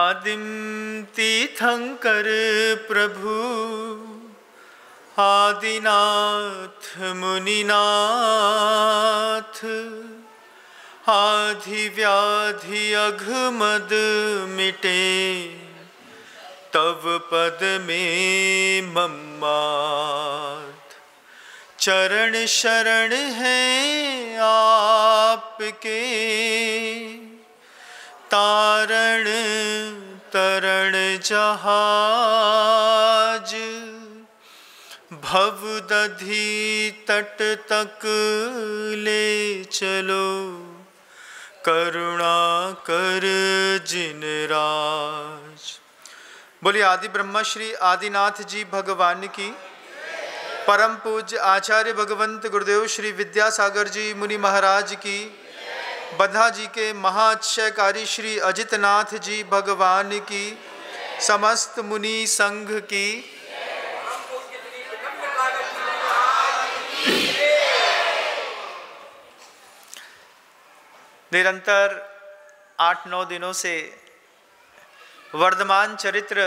आदिम तीर्थंकर प्रभु आदिनाथ मुनिनाथ आधि व्याधि अघ मद मिटे तव पद में मम्मा चरण शरण है आपके तारण तरण जहाज भवदधि तट तक ले चलो करुणा कर जिन राज बोलिए आदि ब्रह्मा श्री आदिनाथ जी भगवान की परम पूज्य आचार्य भगवंत गुरुदेव श्री विद्यासागर जी मुनि महाराज की बधा जी के महाक्षयकारी श्री अजितनाथ जी भगवान की समस्त मुनि संघ की निरंतर आठ नौ दिनों से वर्धमान चरित्र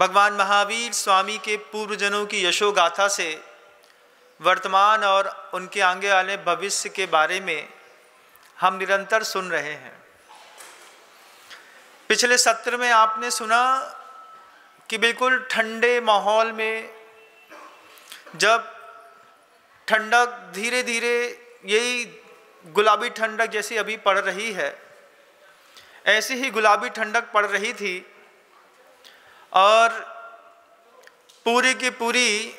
भगवान महावीर स्वामी के पूर्वजनों की यशोगाथा से वर्तमान और उनके आगे वाले भविष्य के बारे में हम निरंतर सुन रहे हैं पिछले सत्र में आपने सुना कि बिल्कुल ठंडे माहौल में जब ठंडक धीरे धीरे यही गुलाबी ठंडक जैसी अभी पड़ रही है ऐसी ही गुलाबी ठंडक पड़ रही थी और पूरी की पूरी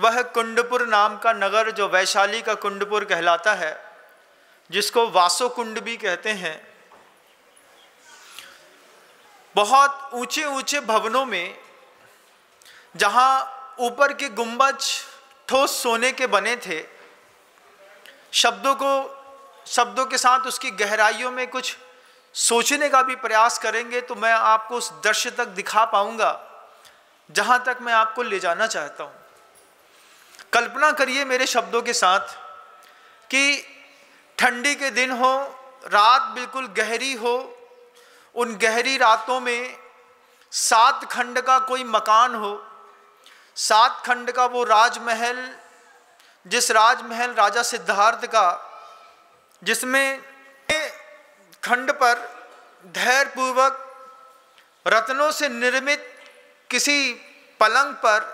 वह कुंडपुर नाम का नगर जो वैशाली का कुंडपुर कहलाता है जिसको वासोकुंड भी कहते हैं बहुत ऊंचे ऊंचे भवनों में जहां ऊपर के गुंबज ठोस सोने के बने थे शब्दों को शब्दों के साथ उसकी गहराइयों में कुछ सोचने का भी प्रयास करेंगे तो मैं आपको उस दृश्य तक दिखा पाऊंगा जहां तक मैं आपको ले जाना चाहता हूं कल्पना करिए मेरे शब्दों के साथ कि ठंडी के दिन हो रात बिल्कुल गहरी हो उन गहरी रातों में सात खंड का कोई मकान हो सात खंड का वो राजमहल जिस राजमहल राजा सिद्धार्थ का जिसमें खंड पर धैर्य पूर्वक रत्नों से निर्मित किसी पलंग पर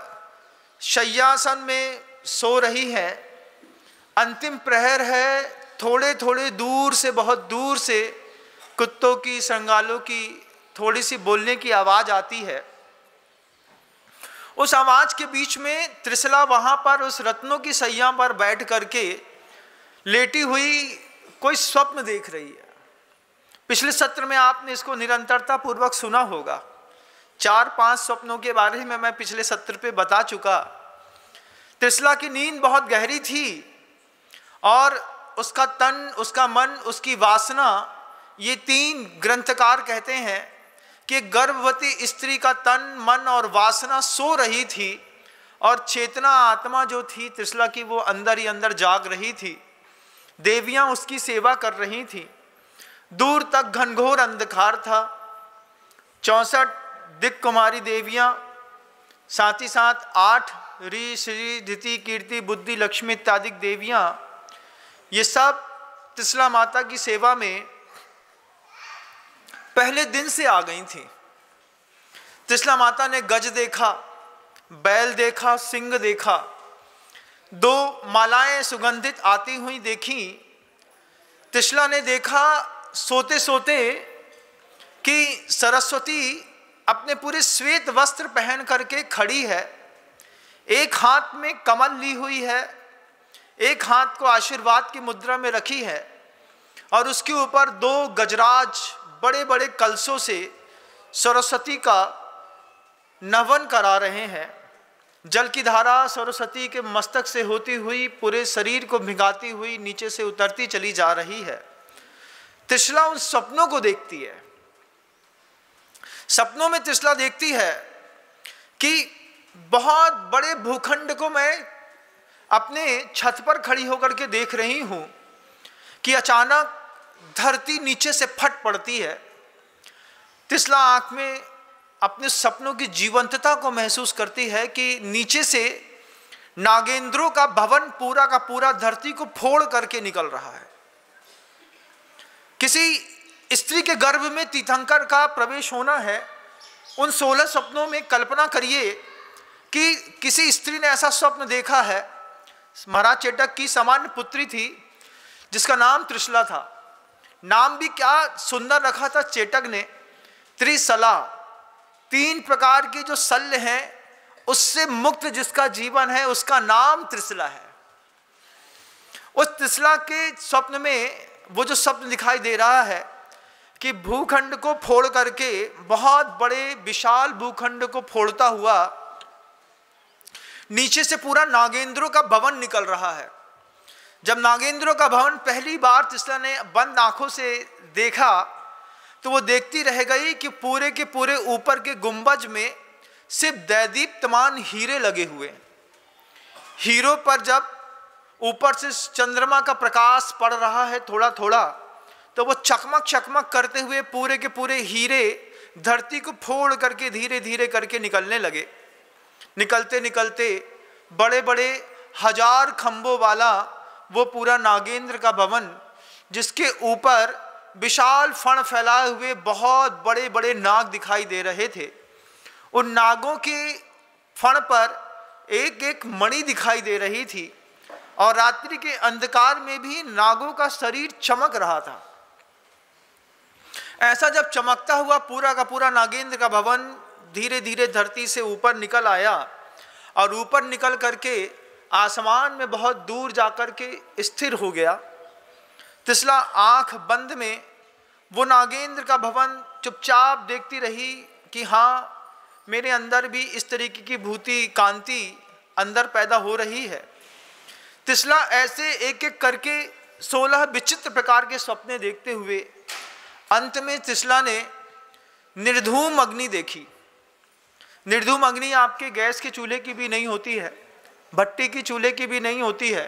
शय्यासन में सो रही है अंतिम प्रहर है थोड़े थोड़े दूर से बहुत दूर से कुत्तों की संगालों की थोड़ी सी बोलने की आवाज़ आती है उस आवाज़ के बीच में त्रिसला वहाँ पर उस रत्नों की सैया पर बैठ करके लेटी हुई कोई स्वप्न देख रही है पिछले सत्र में आपने इसको निरंतरता पूर्वक सुना होगा चार पांच स्वप्नों के बारे में मैं पिछले सत्र पे बता चुका त्रिसला की नींद बहुत गहरी थी और उसका तन उसका मन उसकी वासना ये तीन ग्रंथकार कहते हैं कि गर्भवती स्त्री का तन मन और वासना सो रही थी और चेतना आत्मा जो थी त्रिसला की वो अंदर ही अंदर जाग रही थी देवियां उसकी सेवा कर रही थी दूर तक घनघोर अंधकार था चौंसठ दिक कुमारी देवियाँ साथ ही साथ आठ री श्री धिति कीर्ति बुद्धि लक्ष्मी इत्यादि देवियाँ ये सब तिसला माता की सेवा में पहले दिन से आ गई थी तिसला माता ने गज देखा बैल देखा सिंह देखा दो मालाएं सुगंधित आती हुई देखी तिसला ने देखा सोते सोते कि सरस्वती अपने पूरे श्वेत वस्त्र पहन करके खड़ी है एक हाथ में कमल ली हुई है एक हाथ को आशीर्वाद की मुद्रा में रखी है और उसके ऊपर दो गजराज बड़े बड़े कलशों से सरस्वती का नवन करा रहे हैं जल की धारा सरस्वती के मस्तक से होती हुई पूरे शरीर को भिगाती हुई नीचे से उतरती चली जा रही है तिसला उन सपनों को देखती है सपनों में तिसला देखती है कि बहुत बड़े भूखंड को मैं अपने छत पर खड़ी होकर के देख रही हूं कि अचानक धरती नीचे से फट पड़ती है तिसला आंख में अपने सपनों की जीवंतता को महसूस करती है कि नीचे से नागेंद्रों का भवन पूरा का पूरा धरती को फोड़ करके निकल रहा है किसी स्त्री के गर्भ में तीर्थंकर का प्रवेश होना है उन सोलह सपनों में कल्पना करिए कि किसी स्त्री ने ऐसा स्वप्न देखा है महाराज चेटक की सामान्य पुत्री थी जिसका नाम त्रिशला था नाम भी क्या सुंदर रखा था चेटक ने त्रिसला तीन प्रकार के जो शल्य हैं उससे मुक्त जिसका जीवन है उसका नाम त्रिसला है उस त्रिसला के स्वप्न में वो जो शब्द दिखाई दे रहा है कि भूखंड को फोड़ करके बहुत बड़े विशाल भूखंड को फोड़ता हुआ नीचे से पूरा नागेंद्रों का भवन निकल रहा है जब नागेंद्रों का भवन पहली बार तिस्ला ने बंद आंखों से देखा तो वो देखती रह गई कि पूरे के पूरे ऊपर के गुंबज में सिर्फ दैदीप्तमान हीरे लगे हुए हीरो पर जब ऊपर से चंद्रमा का प्रकाश पड़ रहा है थोड़ा थोड़ा तो वो चकमक चकमक करते हुए पूरे के पूरे हीरे धरती को फोड़ करके धीरे धीरे करके निकलने लगे निकलते निकलते बड़े बड़े हजार खम्बों वाला वो पूरा नागेंद्र का भवन जिसके ऊपर विशाल फण फैलाए हुए बहुत बड़े बड़े नाग दिखाई दे रहे थे उन नागों के फण पर एक एक मणि दिखाई दे रही थी और रात्रि के अंधकार में भी नागों का शरीर चमक रहा था ऐसा जब चमकता हुआ पूरा का पूरा नागेंद्र का भवन धीरे धीरे धरती से ऊपर निकल आया और ऊपर निकल करके आसमान में बहुत दूर जाकर के स्थिर हो गया तिसला आंख बंद में वो नागेंद्र का भवन चुपचाप देखती रही कि हाँ मेरे अंदर भी इस तरीके की भूति कांति अंदर पैदा हो रही है तिसला ऐसे एक एक करके सोलह विचित्र प्रकार के सपने देखते हुए अंत में तिसला ने निर्धूम अग्नि देखी निर्धूम अग्नि आपके गैस के चूल्हे की भी नहीं होती है भट्टी की चूल्हे की भी नहीं होती है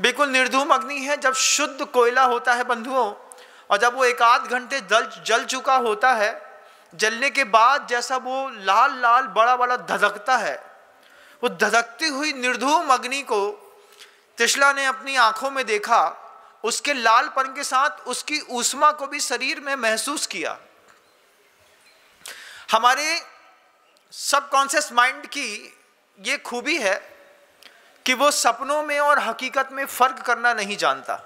बिल्कुल निर्धूम अग्नि है जब शुद्ध कोयला होता है बंधुओं और जब वो एक आध घंटे जल जल चुका होता है जलने के बाद जैसा वो लाल लाल बड़ा बड़ा धधकता है वो धधकती हुई निर्धूम अग्नि को तिशला ने अपनी आंखों में देखा उसके लालपन के साथ उसकी ऊष्मा को भी शरीर में महसूस किया हमारे सबकॉन्शियस माइंड की ये खूबी है कि वो सपनों में और हकीकत में फ़र्क करना नहीं जानता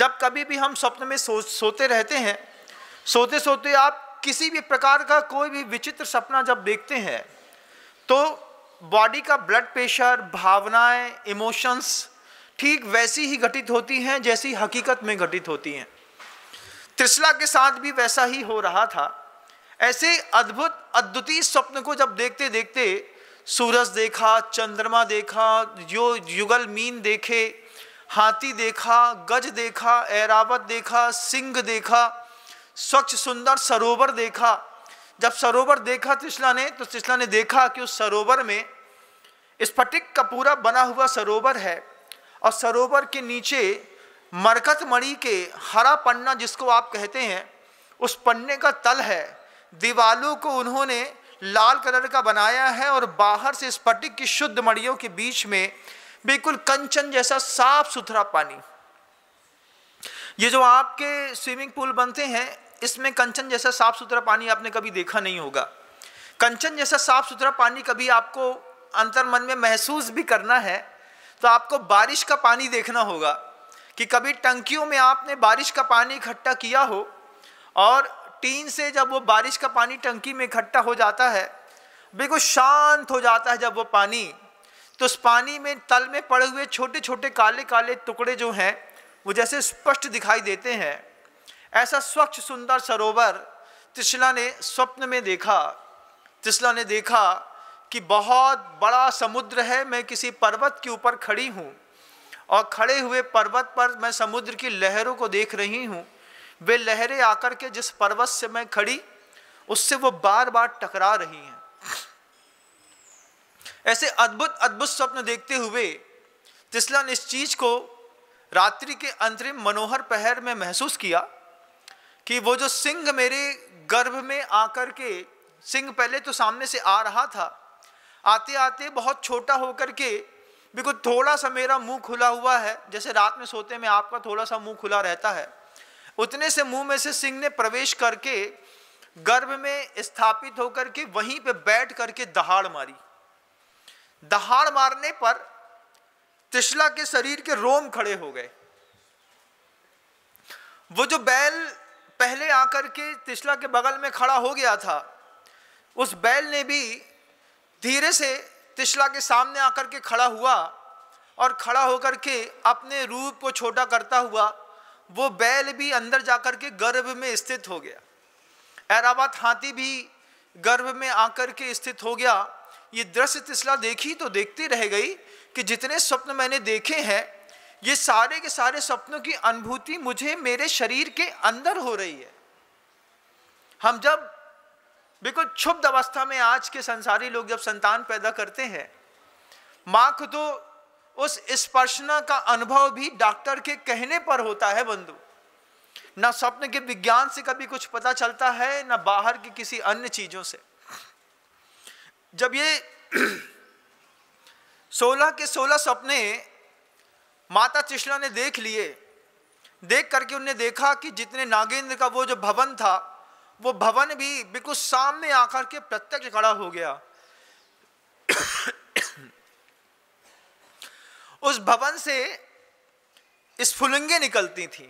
जब कभी भी हम स्वप्न में सो सोते रहते हैं सोते सोते आप किसी भी प्रकार का कोई भी विचित्र सपना जब देखते हैं तो बॉडी का ब्लड प्रेशर भावनाएं इमोशंस ठीक वैसी ही घटित होती हैं जैसी हकीकत में घटित होती हैं त्रिशला के साथ भी वैसा ही हो रहा था ऐसे अद्भुत अद्वितीय स्वप्न को जब देखते देखते सूरज देखा चंद्रमा देखा जो युगल मीन देखे हाथी देखा गज देखा ऐरावत देखा सिंह देखा स्वच्छ सुंदर सरोवर देखा जब सरोवर देखा तिसला ने तो तिसला ने देखा कि उस सरोवर में स्फटिक का पूरा बना हुआ सरोवर है और सरोवर के नीचे मरकत मणि के हरा पन्ना जिसको आप कहते हैं उस पन्ने का तल है दीवालों को उन्होंने लाल कलर का बनाया है और बाहर से स्फटिक की शुद्ध मड़ियों के बीच में बिल्कुल कंचन जैसा साफ सुथरा पानी ये जो आपके स्विमिंग पूल बनते हैं इसमें कंचन जैसा साफ सुथरा पानी आपने कभी देखा नहीं होगा कंचन जैसा साफ सुथरा पानी कभी आपको अंतर मन में महसूस भी करना है तो आपको बारिश का पानी देखना होगा कि कभी टंकियों में आपने बारिश का पानी इकट्ठा किया हो और टीन से जब वो बारिश का पानी टंकी में इकट्ठा हो जाता है बिल्कुल शांत हो जाता है जब वो पानी तो उस पानी में तल में पड़े हुए छोटे छोटे काले काले टुकड़े जो हैं वो जैसे स्पष्ट दिखाई देते हैं ऐसा स्वच्छ सुंदर सरोवर तिसला ने स्वप्न में देखा तिसला ने देखा कि बहुत बड़ा समुद्र है मैं किसी पर्वत के ऊपर खड़ी हूँ और खड़े हुए पर्वत पर मैं समुद्र की लहरों को देख रही हूँ वे लहरें आकर के जिस पर्वत से मैं खड़ी उससे वो बार बार टकरा रही हैं ऐसे अद्भुत अद्भुत स्वप्न देखते हुए तिसला ने इस चीज़ को रात्रि के अंतरिम मनोहर पहर में महसूस किया कि वो जो सिंह मेरे गर्भ में आकर के सिंह पहले तो सामने से आ रहा था आते आते बहुत छोटा होकर के बिल्कुल थोड़ा सा मेरा मुंह खुला हुआ है जैसे रात में सोते में आपका थोड़ा सा मुंह खुला रहता है उतने से मुंह में से सिंह ने प्रवेश करके गर्भ में स्थापित होकर के वहीं पे बैठ करके दहाड़ मारी दहाड़ मारने पर त्रिशला के शरीर के रोम खड़े हो गए वो जो बैल पहले आकर के तिशला के बगल में खड़ा हो गया था उस बैल ने भी धीरे से तिशला के सामने आकर के खड़ा हुआ और खड़ा होकर के अपने रूप को छोटा करता हुआ वो बैल भी अंदर जाकर के गर्भ में स्थित हो गया ऐराबाद हाथी भी गर्भ में आकर के स्थित हो गया ये दृश्य तिसला देखी तो देखती रह गई कि जितने स्वप्न मैंने देखे हैं ये सारे के सारे सपनों की अनुभूति मुझे मेरे शरीर के अंदर हो रही है हम जब बिल्कुल क्षुब्ध अवस्था में आज के संसारी लोग जब संतान पैदा करते हैं माँ को तो उस स्पर्शना का अनुभव भी डॉक्टर के कहने पर होता है बंधु ना स्वप्न के विज्ञान से कभी कुछ पता चलता है ना बाहर की किसी अन्य चीजों से जब ये सोलह के सोलह सपने माता चिश्ला ने देख लिए देख करके उनने देखा कि जितने नागेंद्र का वो जो भवन था वो भवन भी बिल्कुल सामने आकर के प्रत्यक्ष खड़ा हो गया उस भवन से स्फुलंगे निकलती थी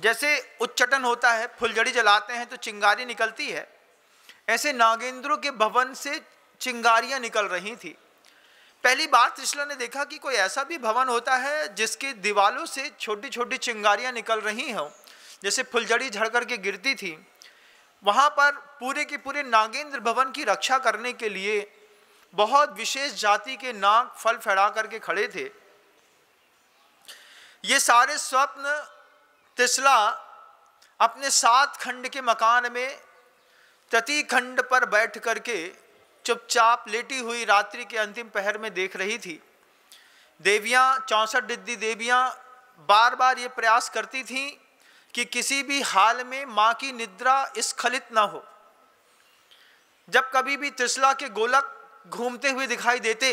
जैसे उच्चटन होता है फुलझड़ी जलाते हैं तो चिंगारी निकलती है ऐसे नागेंद्रों के भवन से चिंगारियां निकल रही थी पहली बार त्रिशला ने देखा कि कोई ऐसा भी भवन होता है जिसके दीवालों से छोटी छोटी चिंगारियां निकल रही हों जैसे फुलझड़ी झड़ करके गिरती थी वहाँ पर पूरे के पूरे नागेंद्र भवन की रक्षा करने के लिए बहुत विशेष जाति के नाग फल फैला करके खड़े थे ये सारे स्वप्न तिसला अपने सात खंड के मकान में तृतीय खंड पर बैठ करके चुपचाप लेटी हुई रात्रि के अंतिम पहर में देख रही थी देवियां चौंसठ डिद्दी देवियां बार बार ये प्रयास करती थीं कि किसी भी हाल में माँ की निद्रा स्खलित ना हो जब कभी भी त्रिशला के गोलक घूमते हुए दिखाई देते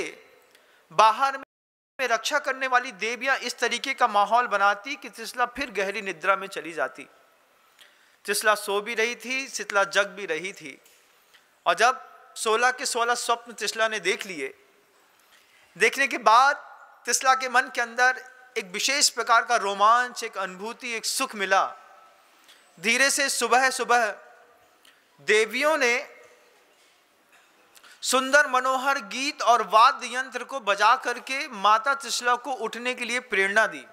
बाहर में रक्षा करने वाली देवियां इस तरीके का माहौल बनाती कि त्रिशला फिर गहरी निद्रा में चली जाती त्रिशला सो भी रही थी शीतला जग भी रही थी और जब सोलह के सोलह स्वप्न तिसला ने देख लिए देखने के बाद तिसला के मन के अंदर एक विशेष प्रकार का रोमांच एक अनुभूति एक सुख मिला धीरे से सुबह सुबह देवियों ने सुंदर मनोहर गीत और वाद्य यंत्र को बजा करके माता तिसला को उठने के लिए प्रेरणा दी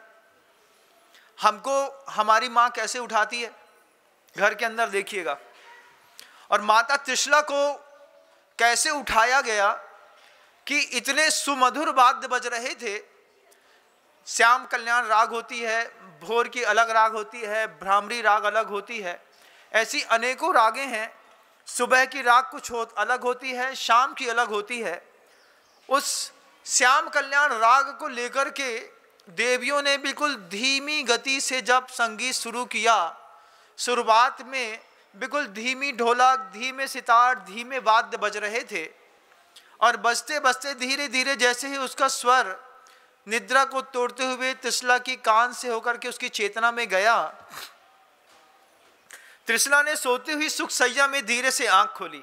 हमको हमारी माँ कैसे उठाती है घर के अंदर देखिएगा और माता त्रिशला को कैसे उठाया गया कि इतने सुमधुर वाद्य बज रहे थे श्याम कल्याण राग होती है भोर की अलग राग होती है भ्रामरी राग अलग होती है ऐसी अनेकों रागें हैं सुबह की राग कुछ हो, अलग होती है शाम की अलग होती है उस श्याम कल्याण राग को लेकर के देवियों ने बिल्कुल धीमी गति से जब संगीत शुरू किया शुरुआत में बिल्कुल धीमी ढोलक धीमे सितार धीमे वाद्य बज रहे थे और बजते बजते धीरे धीरे जैसे ही उसका स्वर निद्रा को तोड़ते हुए त्रिशला की कान से होकर के उसकी चेतना में गया त्रिशला ने सोती हुई सुख सैया में धीरे से आंख खोली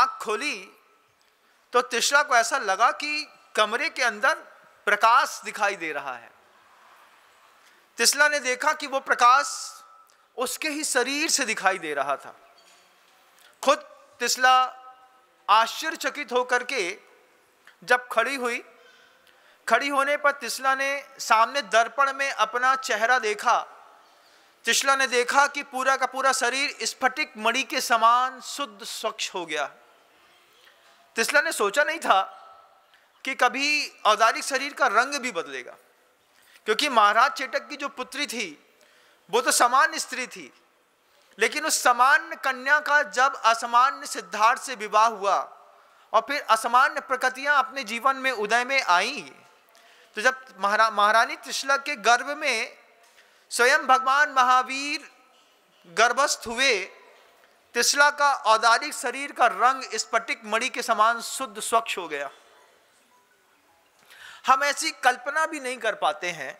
आंख खोली तो त्रिशला को ऐसा लगा कि कमरे के अंदर प्रकाश दिखाई दे रहा है त्रिशला ने देखा कि वो प्रकाश उसके ही शरीर से दिखाई दे रहा था खुद तिस्ला आश्चर्यचकित होकर के जब खड़ी हुई खड़ी होने पर तिस्ला ने सामने दर्पण में अपना चेहरा देखा तिसला ने देखा कि पूरा का पूरा शरीर स्फटिक मणि के समान शुद्ध स्वच्छ हो गया तिस्ला ने सोचा नहीं था कि कभी औदारिक शरीर का रंग भी बदलेगा क्योंकि महाराज चेटक की जो पुत्री थी वो तो समान स्त्री थी लेकिन उस समान कन्या का जब असामान्य सिद्धार्थ से विवाह हुआ और फिर असामान्य प्रकृतियां अपने जीवन में उदय में आई तो जब महारा महारानी त्रिशला के गर्भ में स्वयं भगवान महावीर गर्भस्थ हुए त्रिशला का औदारिक शरीर का रंग स्फटिक मणि के समान शुद्ध स्वच्छ हो गया हम ऐसी कल्पना भी नहीं कर पाते हैं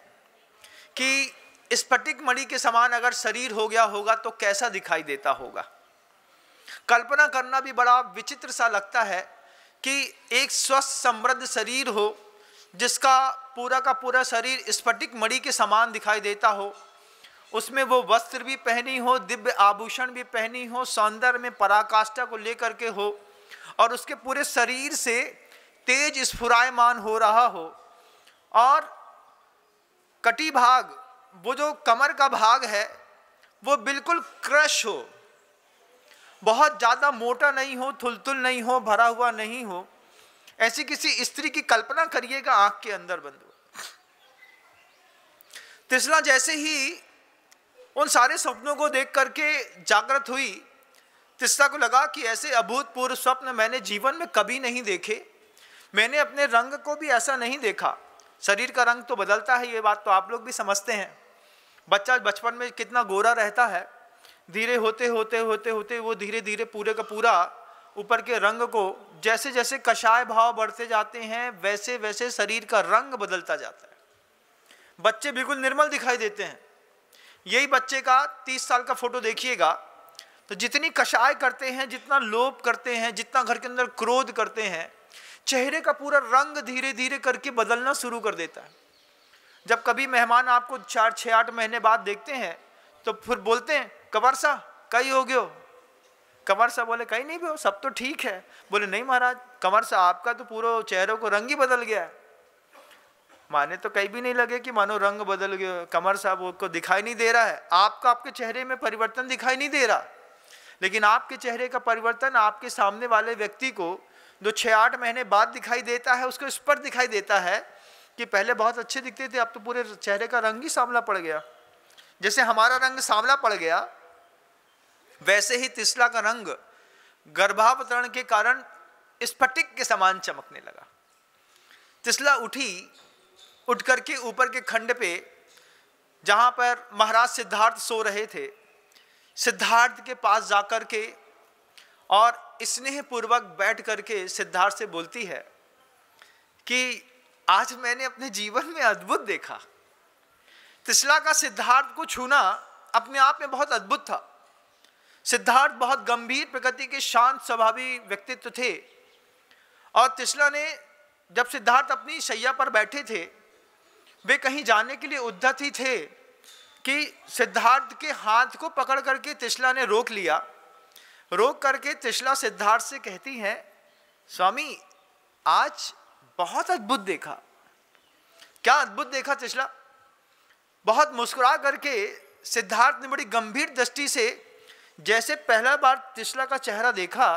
कि स्फटिक मणि के समान अगर शरीर हो गया होगा तो कैसा दिखाई देता होगा कल्पना करना भी बड़ा विचित्र सा लगता है कि एक स्वस्थ समृद्ध शरीर हो जिसका पूरा का पूरा शरीर स्फटिक मणि के समान दिखाई देता हो उसमें वो वस्त्र भी पहनी हो दिव्य आभूषण भी पहनी हो सौंदर्य में पराकाष्ठा को लेकर के हो और उसके पूरे शरीर से तेज स्फुरायमान हो रहा हो और कटी भाग वो जो कमर का भाग है वो बिल्कुल क्रश हो बहुत ज़्यादा मोटा नहीं हो थुलथुल नहीं हो भरा हुआ नहीं हो ऐसी किसी स्त्री की कल्पना करिएगा आंख के अंदर बंधु तिसला जैसे ही उन सारे सपनों को देख करके जागृत हुई तिस्ता को लगा कि ऐसे अभूतपूर्व स्वप्न मैंने जीवन में कभी नहीं देखे मैंने अपने रंग को भी ऐसा नहीं देखा शरीर का रंग तो बदलता है ये बात तो आप लोग भी समझते हैं बच्चा बचपन में कितना गोरा रहता है धीरे होते होते होते होते वो धीरे धीरे पूरे का पूरा ऊपर के रंग को जैसे जैसे कषाय भाव बढ़ते जाते हैं वैसे वैसे शरीर का रंग बदलता जाता है बच्चे बिल्कुल निर्मल दिखाई देते हैं यही बच्चे का तीस साल का फोटो देखिएगा तो जितनी कषाय करते हैं जितना लोभ करते हैं जितना घर के अंदर क्रोध करते हैं चेहरे का पूरा रंग धीरे धीरे करके बदलना शुरू कर देता है जब कभी मेहमान आपको चार छः आठ महीने बाद देखते हैं तो फिर बोलते हैं कंवर सा कई हो गयो कंवर साहब बोले कहीं नहीं भी हो सब तो ठीक है बोले नहीं महाराज कंवर साह आपका तो पूरा चेहरे को रंग ही बदल गया माने तो कहीं भी नहीं लगे कि मानो रंग बदल गया कंवर साहब को दिखाई नहीं दे रहा है आपका आपके चेहरे में परिवर्तन दिखाई नहीं दे रहा लेकिन आपके चेहरे का परिवर्तन आपके सामने वाले व्यक्ति को जो छः आठ महीने बाद दिखाई देता है उसको पर दिखाई देता है कि पहले बहुत अच्छे दिखते थे अब तो पूरे चेहरे का रंग ही सांवला पड़ गया जैसे हमारा रंग सांवला पड़ गया वैसे ही तिसला का रंग गर्भावतरण के कारण स्फटिक के समान चमकने लगा तिसला उठी उठ करके ऊपर के खंड पे जहाँ पर महाराज सिद्धार्थ सो रहे थे सिद्धार्थ के पास जाकर के और स्नेह पूर्वक बैठ करके सिद्धार्थ से बोलती है कि आज मैंने अपने जीवन में अद्भुत देखा तिसला का सिद्धार्थ को छूना अपने आप में बहुत अद्भुत था सिद्धार्थ बहुत गंभीर प्रकृति के शांत स्वभावी व्यक्तित्व थे और तिसला ने जब सिद्धार्थ अपनी सैया पर बैठे थे वे कहीं जाने के लिए उद्धत ही थे कि सिद्धार्थ के हाथ को पकड़ करके तिसला ने रोक लिया रोक करके तिसला सिद्धार्थ से कहती हैं स्वामी आज बहुत अद्भुत देखा क्या अद्भुत देखा चिशला बहुत मुस्कुरा करके सिद्धार्थ ने बड़ी गंभीर दृष्टि से जैसे पहला बार तिसला का चेहरा देखा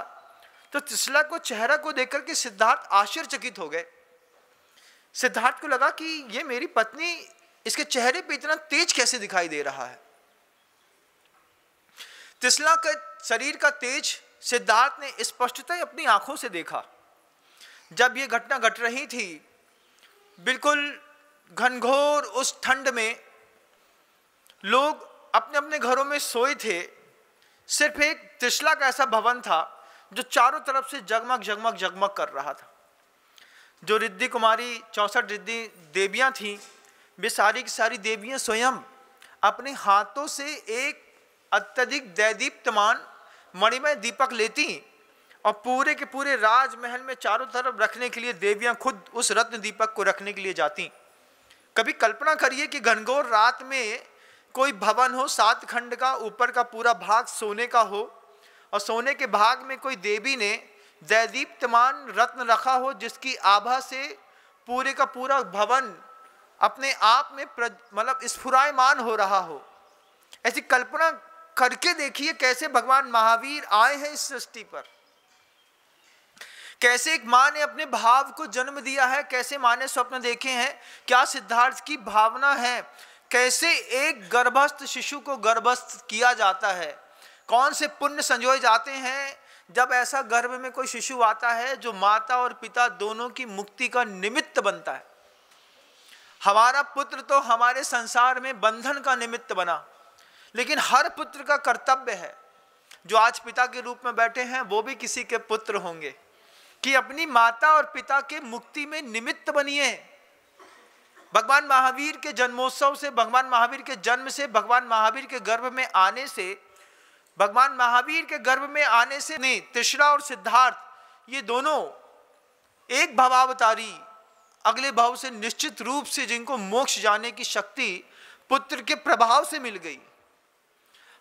तो तिसला को चेहरा को देखकर के सिद्धार्थ आश्चर्यचकित हो गए सिद्धार्थ को लगा कि ये मेरी पत्नी इसके चेहरे पे इतना तेज कैसे दिखाई दे रहा है तिसला के शरीर का तेज सिद्धार्थ ने स्पष्टता अपनी आंखों से देखा जब ये घटना घट रही थी बिल्कुल घनघोर उस ठंड में लोग अपने अपने घरों में सोए थे सिर्फ एक त्रिशला का ऐसा भवन था जो चारों तरफ से जगमग जगमग जगमग कर रहा था जो रिद्धि कुमारी चौंसठ रिद्धि देवियाँ थीं वे सारी की सारी देवियाँ स्वयं अपने हाथों से एक अत्यधिक दैदीप्तमान मणिमय दीपक लेती और पूरे के पूरे राजमहल में चारों तरफ रखने के लिए देवियां खुद उस रत्न दीपक को रखने के लिए जाती कभी कल्पना करिए कि घनघोर रात में कोई भवन हो सात खंड का ऊपर का पूरा भाग सोने का हो और सोने के भाग में कोई देवी ने जयदीप्तमान रत्न रखा हो जिसकी आभा से पूरे का पूरा भवन अपने आप में मतलब स्फुरायमान हो रहा हो ऐसी कल्पना करके देखिए कैसे भगवान महावीर आए हैं इस सृष्टि पर कैसे एक माँ ने अपने भाव को जन्म दिया है कैसे माँ ने स्वप्न देखे हैं क्या सिद्धार्थ की भावना है कैसे एक गर्भस्थ शिशु को गर्भस्थ किया जाता है कौन से पुण्य संजोए जाते हैं जब ऐसा गर्भ में कोई शिशु आता है जो माता और पिता दोनों की मुक्ति का निमित्त बनता है हमारा पुत्र तो हमारे संसार में बंधन का निमित्त बना लेकिन हर पुत्र का कर्तव्य है जो आज पिता के रूप में बैठे हैं वो भी किसी के पुत्र होंगे कि अपनी माता और पिता के मुक्ति में निमित्त बनिए भगवान महावीर के जन्मोत्सव से भगवान महावीर के जन्म से भगवान महावीर के गर्भ में आने से भगवान महावीर के गर्भ में आने से नहीं तिश्रा और सिद्धार्थ ये दोनों एक भवावतारी अगले भाव से निश्चित रूप से जिनको मोक्ष जाने की शक्ति पुत्र के प्रभाव से मिल गई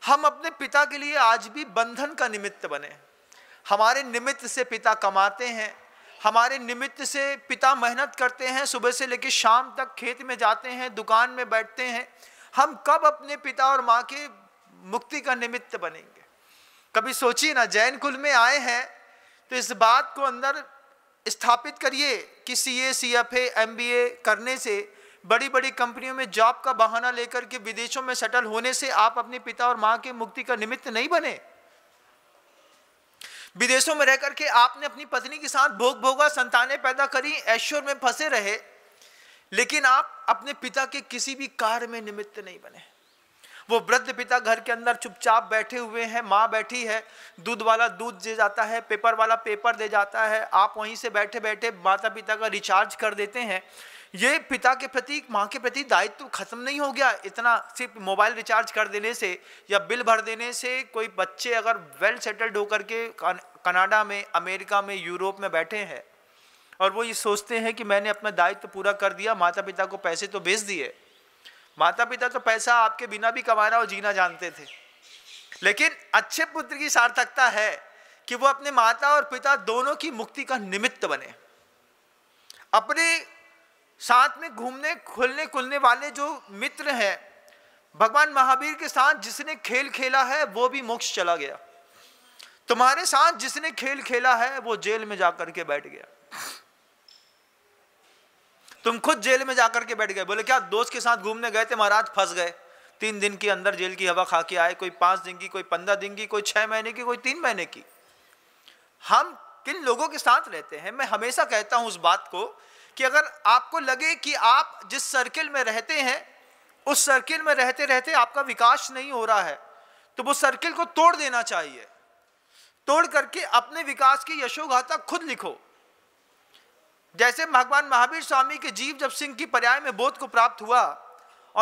हम अपने पिता के लिए आज भी बंधन का निमित्त बने हमारे निमित्त से पिता कमाते हैं हमारे निमित्त से पिता मेहनत करते हैं सुबह से लेकर शाम तक खेत में जाते हैं दुकान में बैठते हैं हम कब अपने पिता और माँ के मुक्ति का निमित्त बनेंगे कभी सोचिए ना जैन कुल में आए हैं तो इस बात को अंदर स्थापित करिए कि C A C F A M B A करने से बड़ी बड़ी कंपनियों में जॉब का बहाना लेकर के विदेशों में सेटल होने से आप अपने पिता और माँ के मुक्ति का निमित्त नहीं बने विदेशों में रह करके आपने अपनी पत्नी के साथ भोग भोगा संतानें पैदा करी ऐश्वर में फंसे रहे लेकिन आप अपने पिता के किसी भी कार्य में निमित्त नहीं बने वो वृद्ध पिता घर के अंदर चुपचाप बैठे हुए हैं माँ बैठी है दूध वाला दूध दे जाता है पेपर वाला पेपर दे जाता है आप वहीं से बैठे बैठे माता पिता का रिचार्ज कर देते हैं ये पिता के प्रति माँ के प्रति दायित्व खत्म नहीं हो गया इतना सिर्फ मोबाइल रिचार्ज कर देने से या बिल भर देने से कोई बच्चे अगर वेल सेटल्ड होकर के कनाडा में अमेरिका में यूरोप में बैठे हैं और वो ये सोचते हैं कि मैंने अपना दायित्व पूरा कर दिया माता पिता को पैसे तो भेज दिए माता पिता तो पैसा आपके बिना भी कमाना और जीना जानते थे लेकिन अच्छे पुत्र की सार्थकता है कि वो अपने माता और पिता दोनों की मुक्ति का निमित्त बने अपने साथ में घूमने खुलने खुलने वाले जो मित्र हैं भगवान महावीर के साथ जिसने खेल खेला है वो भी मोक्ष चला गया तुम्हारे साथ जिसने खेल खेला है वो जेल में जाकर के बैठ गया तुम खुद जेल में जाकर के बैठ गए बोले क्या दोस्त के साथ घूमने गए थे महाराज फंस गए तीन दिन के अंदर जेल की हवा खा के आए कोई पांच दिन की कोई पंद्रह दिन की कोई छह महीने की कोई तीन महीने की हम किन लोगों के साथ रहते हैं मैं हमेशा कहता हूं उस बात को कि अगर आपको लगे कि आप जिस सर्किल में रहते हैं उस सर्किल में रहते रहते आपका विकास नहीं हो रहा है तो वो सर्किल को तोड़ देना चाहिए तोड़ करके अपने विकास की यशोगाथा खुद लिखो जैसे भगवान महावीर स्वामी के जीव जब सिंह की पर्याय में बोध को प्राप्त हुआ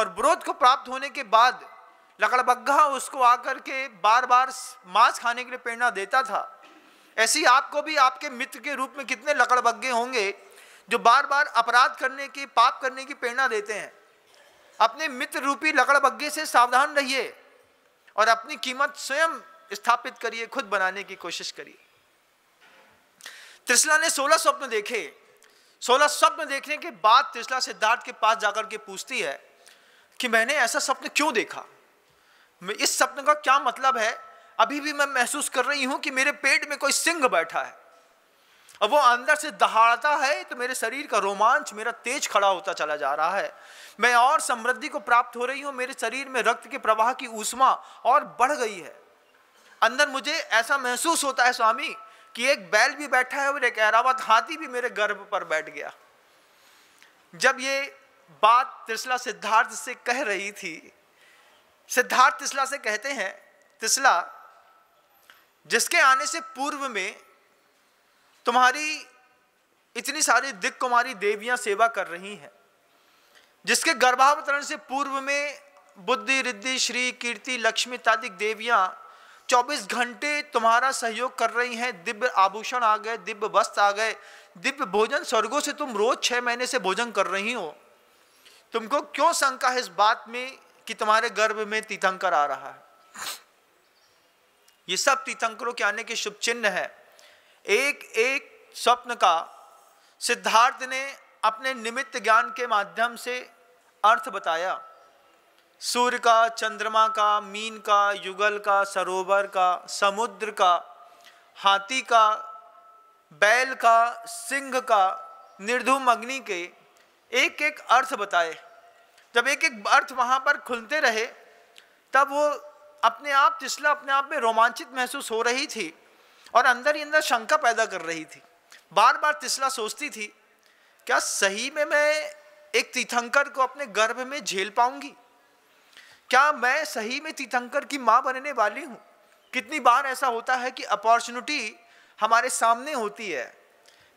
और ब्रोध को प्राप्त होने के बाद लकड़बग्घा उसको आकर के बार बार मांस खाने के लिए प्रेरणा देता था ऐसी आपको भी आपके मित्र के रूप में कितने लकड़बग्घे होंगे जो बार बार अपराध करने की पाप करने की प्रेरणा देते हैं अपने मित्र रूपी लकड़बग्गे से सावधान रहिए और अपनी कीमत स्वयं स्थापित करिए खुद बनाने की कोशिश करिए त्रिशला ने सोलह स्वप्न देखे सोलह स्वप्न देखने के बाद त्रिशला सिद्धार्थ के पास जाकर के पूछती है कि मैंने ऐसा स्वप्न क्यों देखा इस स्वप्न का क्या मतलब है अभी भी मैं महसूस कर रही हूं कि मेरे पेट में कोई सिंह बैठा है अब वो अंदर से दहाड़ता है तो मेरे शरीर का रोमांच मेरा तेज खड़ा होता चला जा रहा है मैं और समृद्धि को प्राप्त हो रही हूँ मेरे शरीर में रक्त के प्रवाह की ऊष्मा और बढ़ गई है अंदर मुझे ऐसा महसूस होता है स्वामी कि एक बैल भी बैठा है और एक ऐरावत हाथी भी मेरे गर्भ पर बैठ गया जब ये बात त्रिसला सिद्धार्थ से कह रही थी सिद्धार्थ तिसला से कहते हैं तिसला जिसके आने से पूर्व में तुम्हारी इतनी सारी दिक कुमारी देवियां सेवा कर रही हैं जिसके गर्भावतरण से पूर्व में बुद्धि रिद्धि श्री कीर्ति लक्ष्मी इत्यादि देवियां 24 घंटे तुम्हारा सहयोग कर रही हैं दिव्य आभूषण आ गए दिव्य वस्त्र आ गए दिव्य भोजन स्वर्गों से तुम रोज छः महीने से भोजन कर रही हो तुमको क्यों शंका है इस बात में कि तुम्हारे गर्भ में तीर्थंकर आ रहा है ये सब तीर्थंकरों के आने के शुभ चिन्ह है एक एक स्वप्न का सिद्धार्थ ने अपने निमित्त ज्ञान के माध्यम से अर्थ बताया सूर्य का चंद्रमा का मीन का युगल का सरोवर का समुद्र का हाथी का बैल का सिंह का निर्धुम अग्नि के एक एक अर्थ बताए जब एक एक अर्थ वहाँ पर खुलते रहे तब वो अपने आप तिसला अपने आप में रोमांचित महसूस हो रही थी और अंदर ही अंदर शंका पैदा कर रही थी बार बार तिसला सोचती थी क्या सही में मैं एक तीर्थंकर को अपने गर्भ में झेल पाऊंगी क्या मैं सही में तीर्थंकर की माँ बनने वाली हूँ कितनी बार ऐसा होता है कि अपॉर्चुनिटी हमारे सामने होती है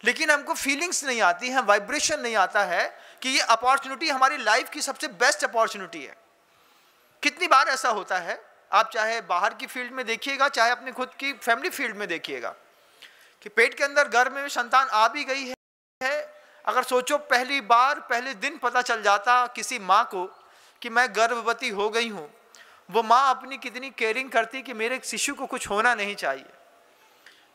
लेकिन हमको फीलिंग्स नहीं आती हैं वाइब्रेशन नहीं आता है कि ये अपॉर्चुनिटी हमारी लाइफ की सबसे बेस्ट अपॉर्चुनिटी है कितनी बार ऐसा होता है आप चाहे बाहर की फील्ड में देखिएगा चाहे अपने खुद की फैमिली फील्ड में देखिएगा कि पेट के अंदर गर्भ में संतान आ भी गई है अगर सोचो पहली बार पहले दिन पता चल जाता किसी माँ को कि मैं गर्भवती हो गई हूँ वो माँ अपनी कितनी केयरिंग करती कि मेरे शिशु को कुछ होना नहीं चाहिए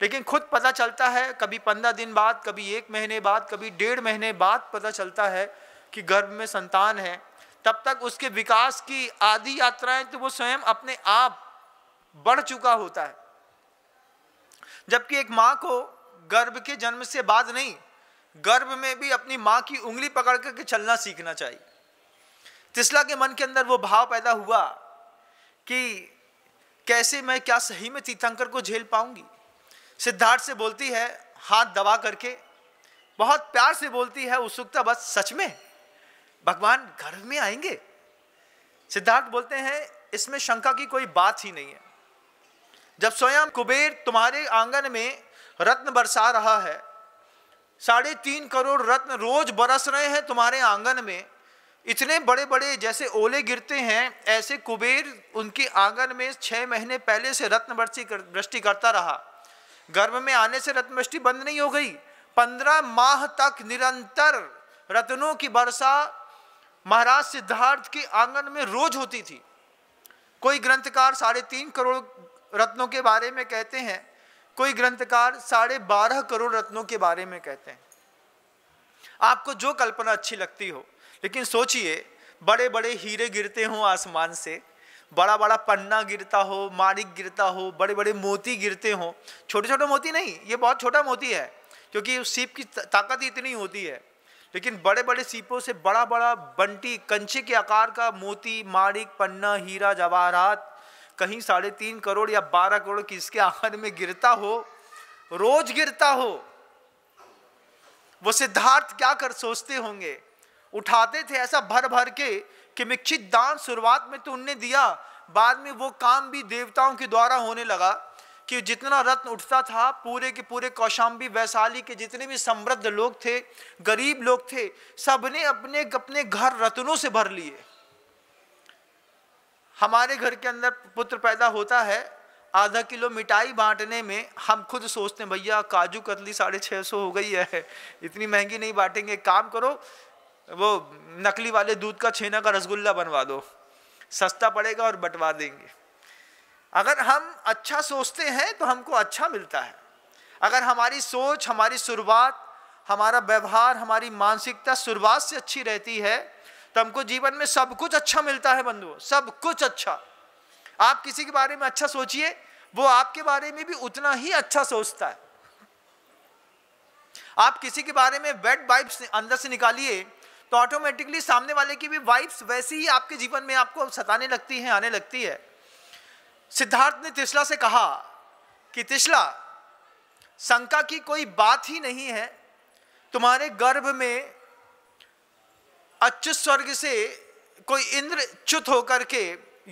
लेकिन खुद पता चलता है कभी पंद्रह दिन बाद कभी एक महीने बाद कभी डेढ़ महीने बाद पता चलता है कि गर्भ में संतान है तब तक उसके विकास की आदि यात्राएं तो वो स्वयं अपने आप बढ़ चुका होता है जबकि एक माँ को गर्भ के जन्म से बाद नहीं गर्भ में भी अपनी माँ की उंगली पकड़ करके चलना सीखना चाहिए तिसला के मन के अंदर वो भाव पैदा हुआ कि कैसे मैं क्या सही में तीर्थंकर को झेल पाऊंगी सिद्धार्थ से बोलती है हाथ दबा करके बहुत प्यार से बोलती है उत्सुकता बस सच में भगवान घर में आएंगे सिद्धार्थ बोलते हैं इसमें शंका की कोई बात ही नहीं है जब स्वयं कुबेर तुम्हारे आंगन में रत्न बरसा रहा है साढ़े तीन करोड़ रत्न रोज बरस रहे हैं तुम्हारे आंगन में इतने बड़े बड़े जैसे ओले गिरते हैं ऐसे कुबेर उनके आंगन में छः महीने पहले से रत्न वृष्टि कर, करता रहा गर्भ में आने से रत्न वृष्टि बंद नहीं हो गई पंद्रह माह तक निरंतर रत्नों की वर्षा महाराज सिद्धार्थ के आंगन में रोज होती थी कोई ग्रंथकार साढ़े तीन करोड़ रत्नों के बारे में कहते हैं कोई ग्रंथकार साढ़े बारह करोड़ रत्नों के बारे में कहते हैं आपको जो कल्पना अच्छी लगती हो लेकिन सोचिए बड़े बड़े हीरे गिरते हों आसमान से बड़ा बड़ा पन्ना गिरता हो माणिक गिरता हो बड़े बड़े मोती गिरते हों छोटे छोटे मोती नहीं ये बहुत छोटा मोती है क्योंकि उस सीप की ताकत इतनी होती है लेकिन बड़े बड़े सीपों से बड़ा बड़ा बंटी कंचे के आकार का मोती माणिक पन्ना हीरा जवाहरात कहीं साढ़े तीन करोड़ या बारह करोड़ किसके आकार में गिरता हो रोज गिरता हो वो सिद्धार्थ क्या कर सोचते होंगे उठाते थे ऐसा भर भर के कि मिक्षित दान शुरुआत में तो उनने दिया बाद में वो काम भी देवताओं के द्वारा होने लगा कि जितना रत्न उठता था पूरे के पूरे कौशाम्बी वैशाली के जितने भी समृद्ध लोग थे गरीब लोग थे सबने अपने अपने घर रत्नों से भर लिए हमारे घर के अंदर पुत्र पैदा होता है आधा किलो मिठाई बांटने में हम खुद सोचते हैं भैया काजू कतली साढ़े छः सौ हो गई है इतनी महंगी नहीं बांटेंगे काम करो वो नकली वाले दूध का छेना का रसगुल्ला बनवा दो सस्ता पड़ेगा और बंटवा देंगे अगर हम अच्छा सोचते हैं तो हमको अच्छा मिलता है अगर हमारी सोच हमारी शुरुआत हमारा व्यवहार हमारी मानसिकता शुरुआत से अच्छी रहती है तो हमको जीवन में सब कुछ अच्छा मिलता है बंधुओं सब कुछ अच्छा आप किसी के बारे में अच्छा सोचिए वो आपके बारे में भी उतना ही अच्छा सोचता है आप किसी के बारे में वेड वाइब्स अंदर से निकालिए तो ऑटोमेटिकली सामने वाले की भी वाइब्स वैसी ही आपके जीवन में आपको सताने लगती हैं आने लगती है सिद्धार्थ ने तिसला से कहा कि तिसला शंका की कोई बात ही नहीं है तुम्हारे गर्भ में अच्युत स्वर्ग से कोई इंद्र च्युत होकर के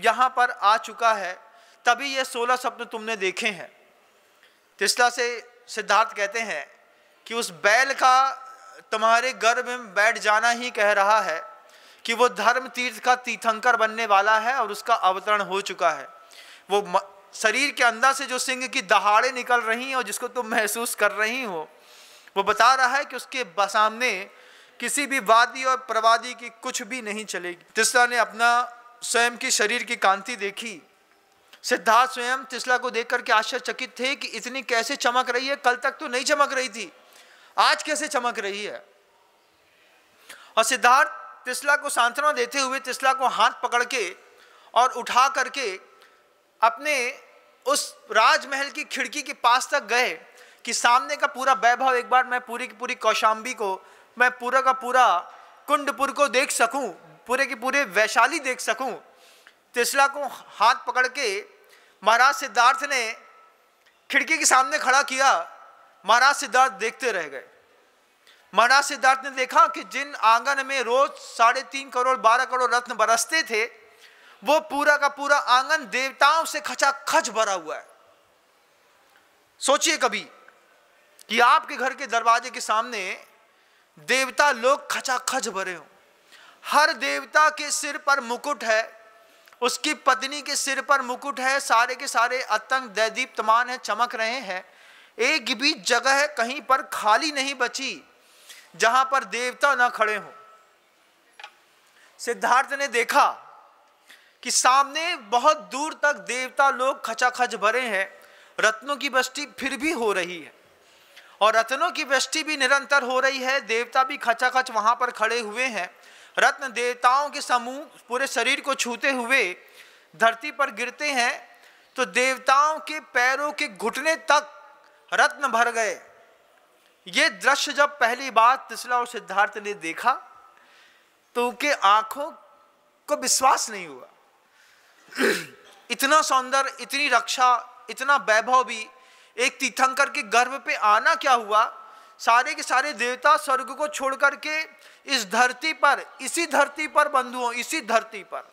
यहाँ पर आ चुका है तभी ये सोलह स्वप्न तुमने देखे हैं तिसला से सिद्धार्थ कहते हैं कि उस बैल का तुम्हारे गर्भ में बैठ जाना ही कह रहा है कि वो धर्म तीर्थ का तीर्थंकर बनने वाला है और उसका अवतरण हो चुका है वो शरीर के अंदर से जो सिंह की दहाड़े निकल रही हैं और जिसको तुम महसूस कर रही हो वो बता रहा है कि उसके सामने किसी भी वादी और प्रवादी की कुछ भी नहीं चलेगी तिसला ने अपना स्वयं की शरीर की कांति देखी सिद्धार्थ स्वयं तिस्ला को देख करके आश्चर्यचकित थे कि इतनी कैसे चमक रही है कल तक तो नहीं चमक रही थी आज कैसे चमक रही है और सिद्धार्थ तिस्ला को सांत्वना देते हुए तिस्ला को हाथ पकड़ के और उठा करके अपने उस राजमहल की खिड़की के पास तक गए कि सामने का पूरा वैभव एक बार मैं पूरी की पूरी कौशाम्बी को मैं पूरा का पूरा कुंडपुर को देख सकूं पूरे के पूरे वैशाली देख सकूं तिसला को हाथ पकड़ के महाराज सिद्धार्थ ने खिड़की के सामने खड़ा किया महाराज सिद्धार्थ देखते रह गए महाराज सिद्धार्थ ने देखा कि जिन आंगन में रोज साढ़े तीन करोड़ बारह करोड़ रत्न बरसते थे वो पूरा का पूरा आंगन देवताओं से खचा खच भरा हुआ है सोचिए कभी कि आपके घर के दरवाजे के सामने देवता लोग खचा खच भरे हो हर देवता के सिर पर मुकुट है उसकी पत्नी के सिर पर मुकुट है सारे के सारे अतंग दैदीप्तमान है चमक रहे हैं एक भी जगह है कहीं पर खाली नहीं बची जहां पर देवता ना खड़े हो सिद्धार्थ ने देखा कि सामने बहुत दूर तक देवता लोग खचाखच भरे हैं रत्नों की वृष्टि फिर भी हो रही है और रत्नों की बृष्टि भी निरंतर हो रही है देवता भी खचाखच वहाँ पर खड़े हुए हैं रत्न देवताओं के समूह पूरे शरीर को छूते हुए धरती पर गिरते हैं तो देवताओं के पैरों के घुटने तक रत्न भर गए ये दृश्य जब पहली बार तिसला और सिद्धार्थ ने देखा तो उनके आंखों को विश्वास नहीं हुआ इतना सौंदर्य इतनी रक्षा इतना वैभव भी एक तीर्थंकर के गर्भ पे आना क्या हुआ सारे के सारे देवता स्वर्ग को छोड़ करके इस धरती पर इसी धरती पर बंधुओं इसी धरती पर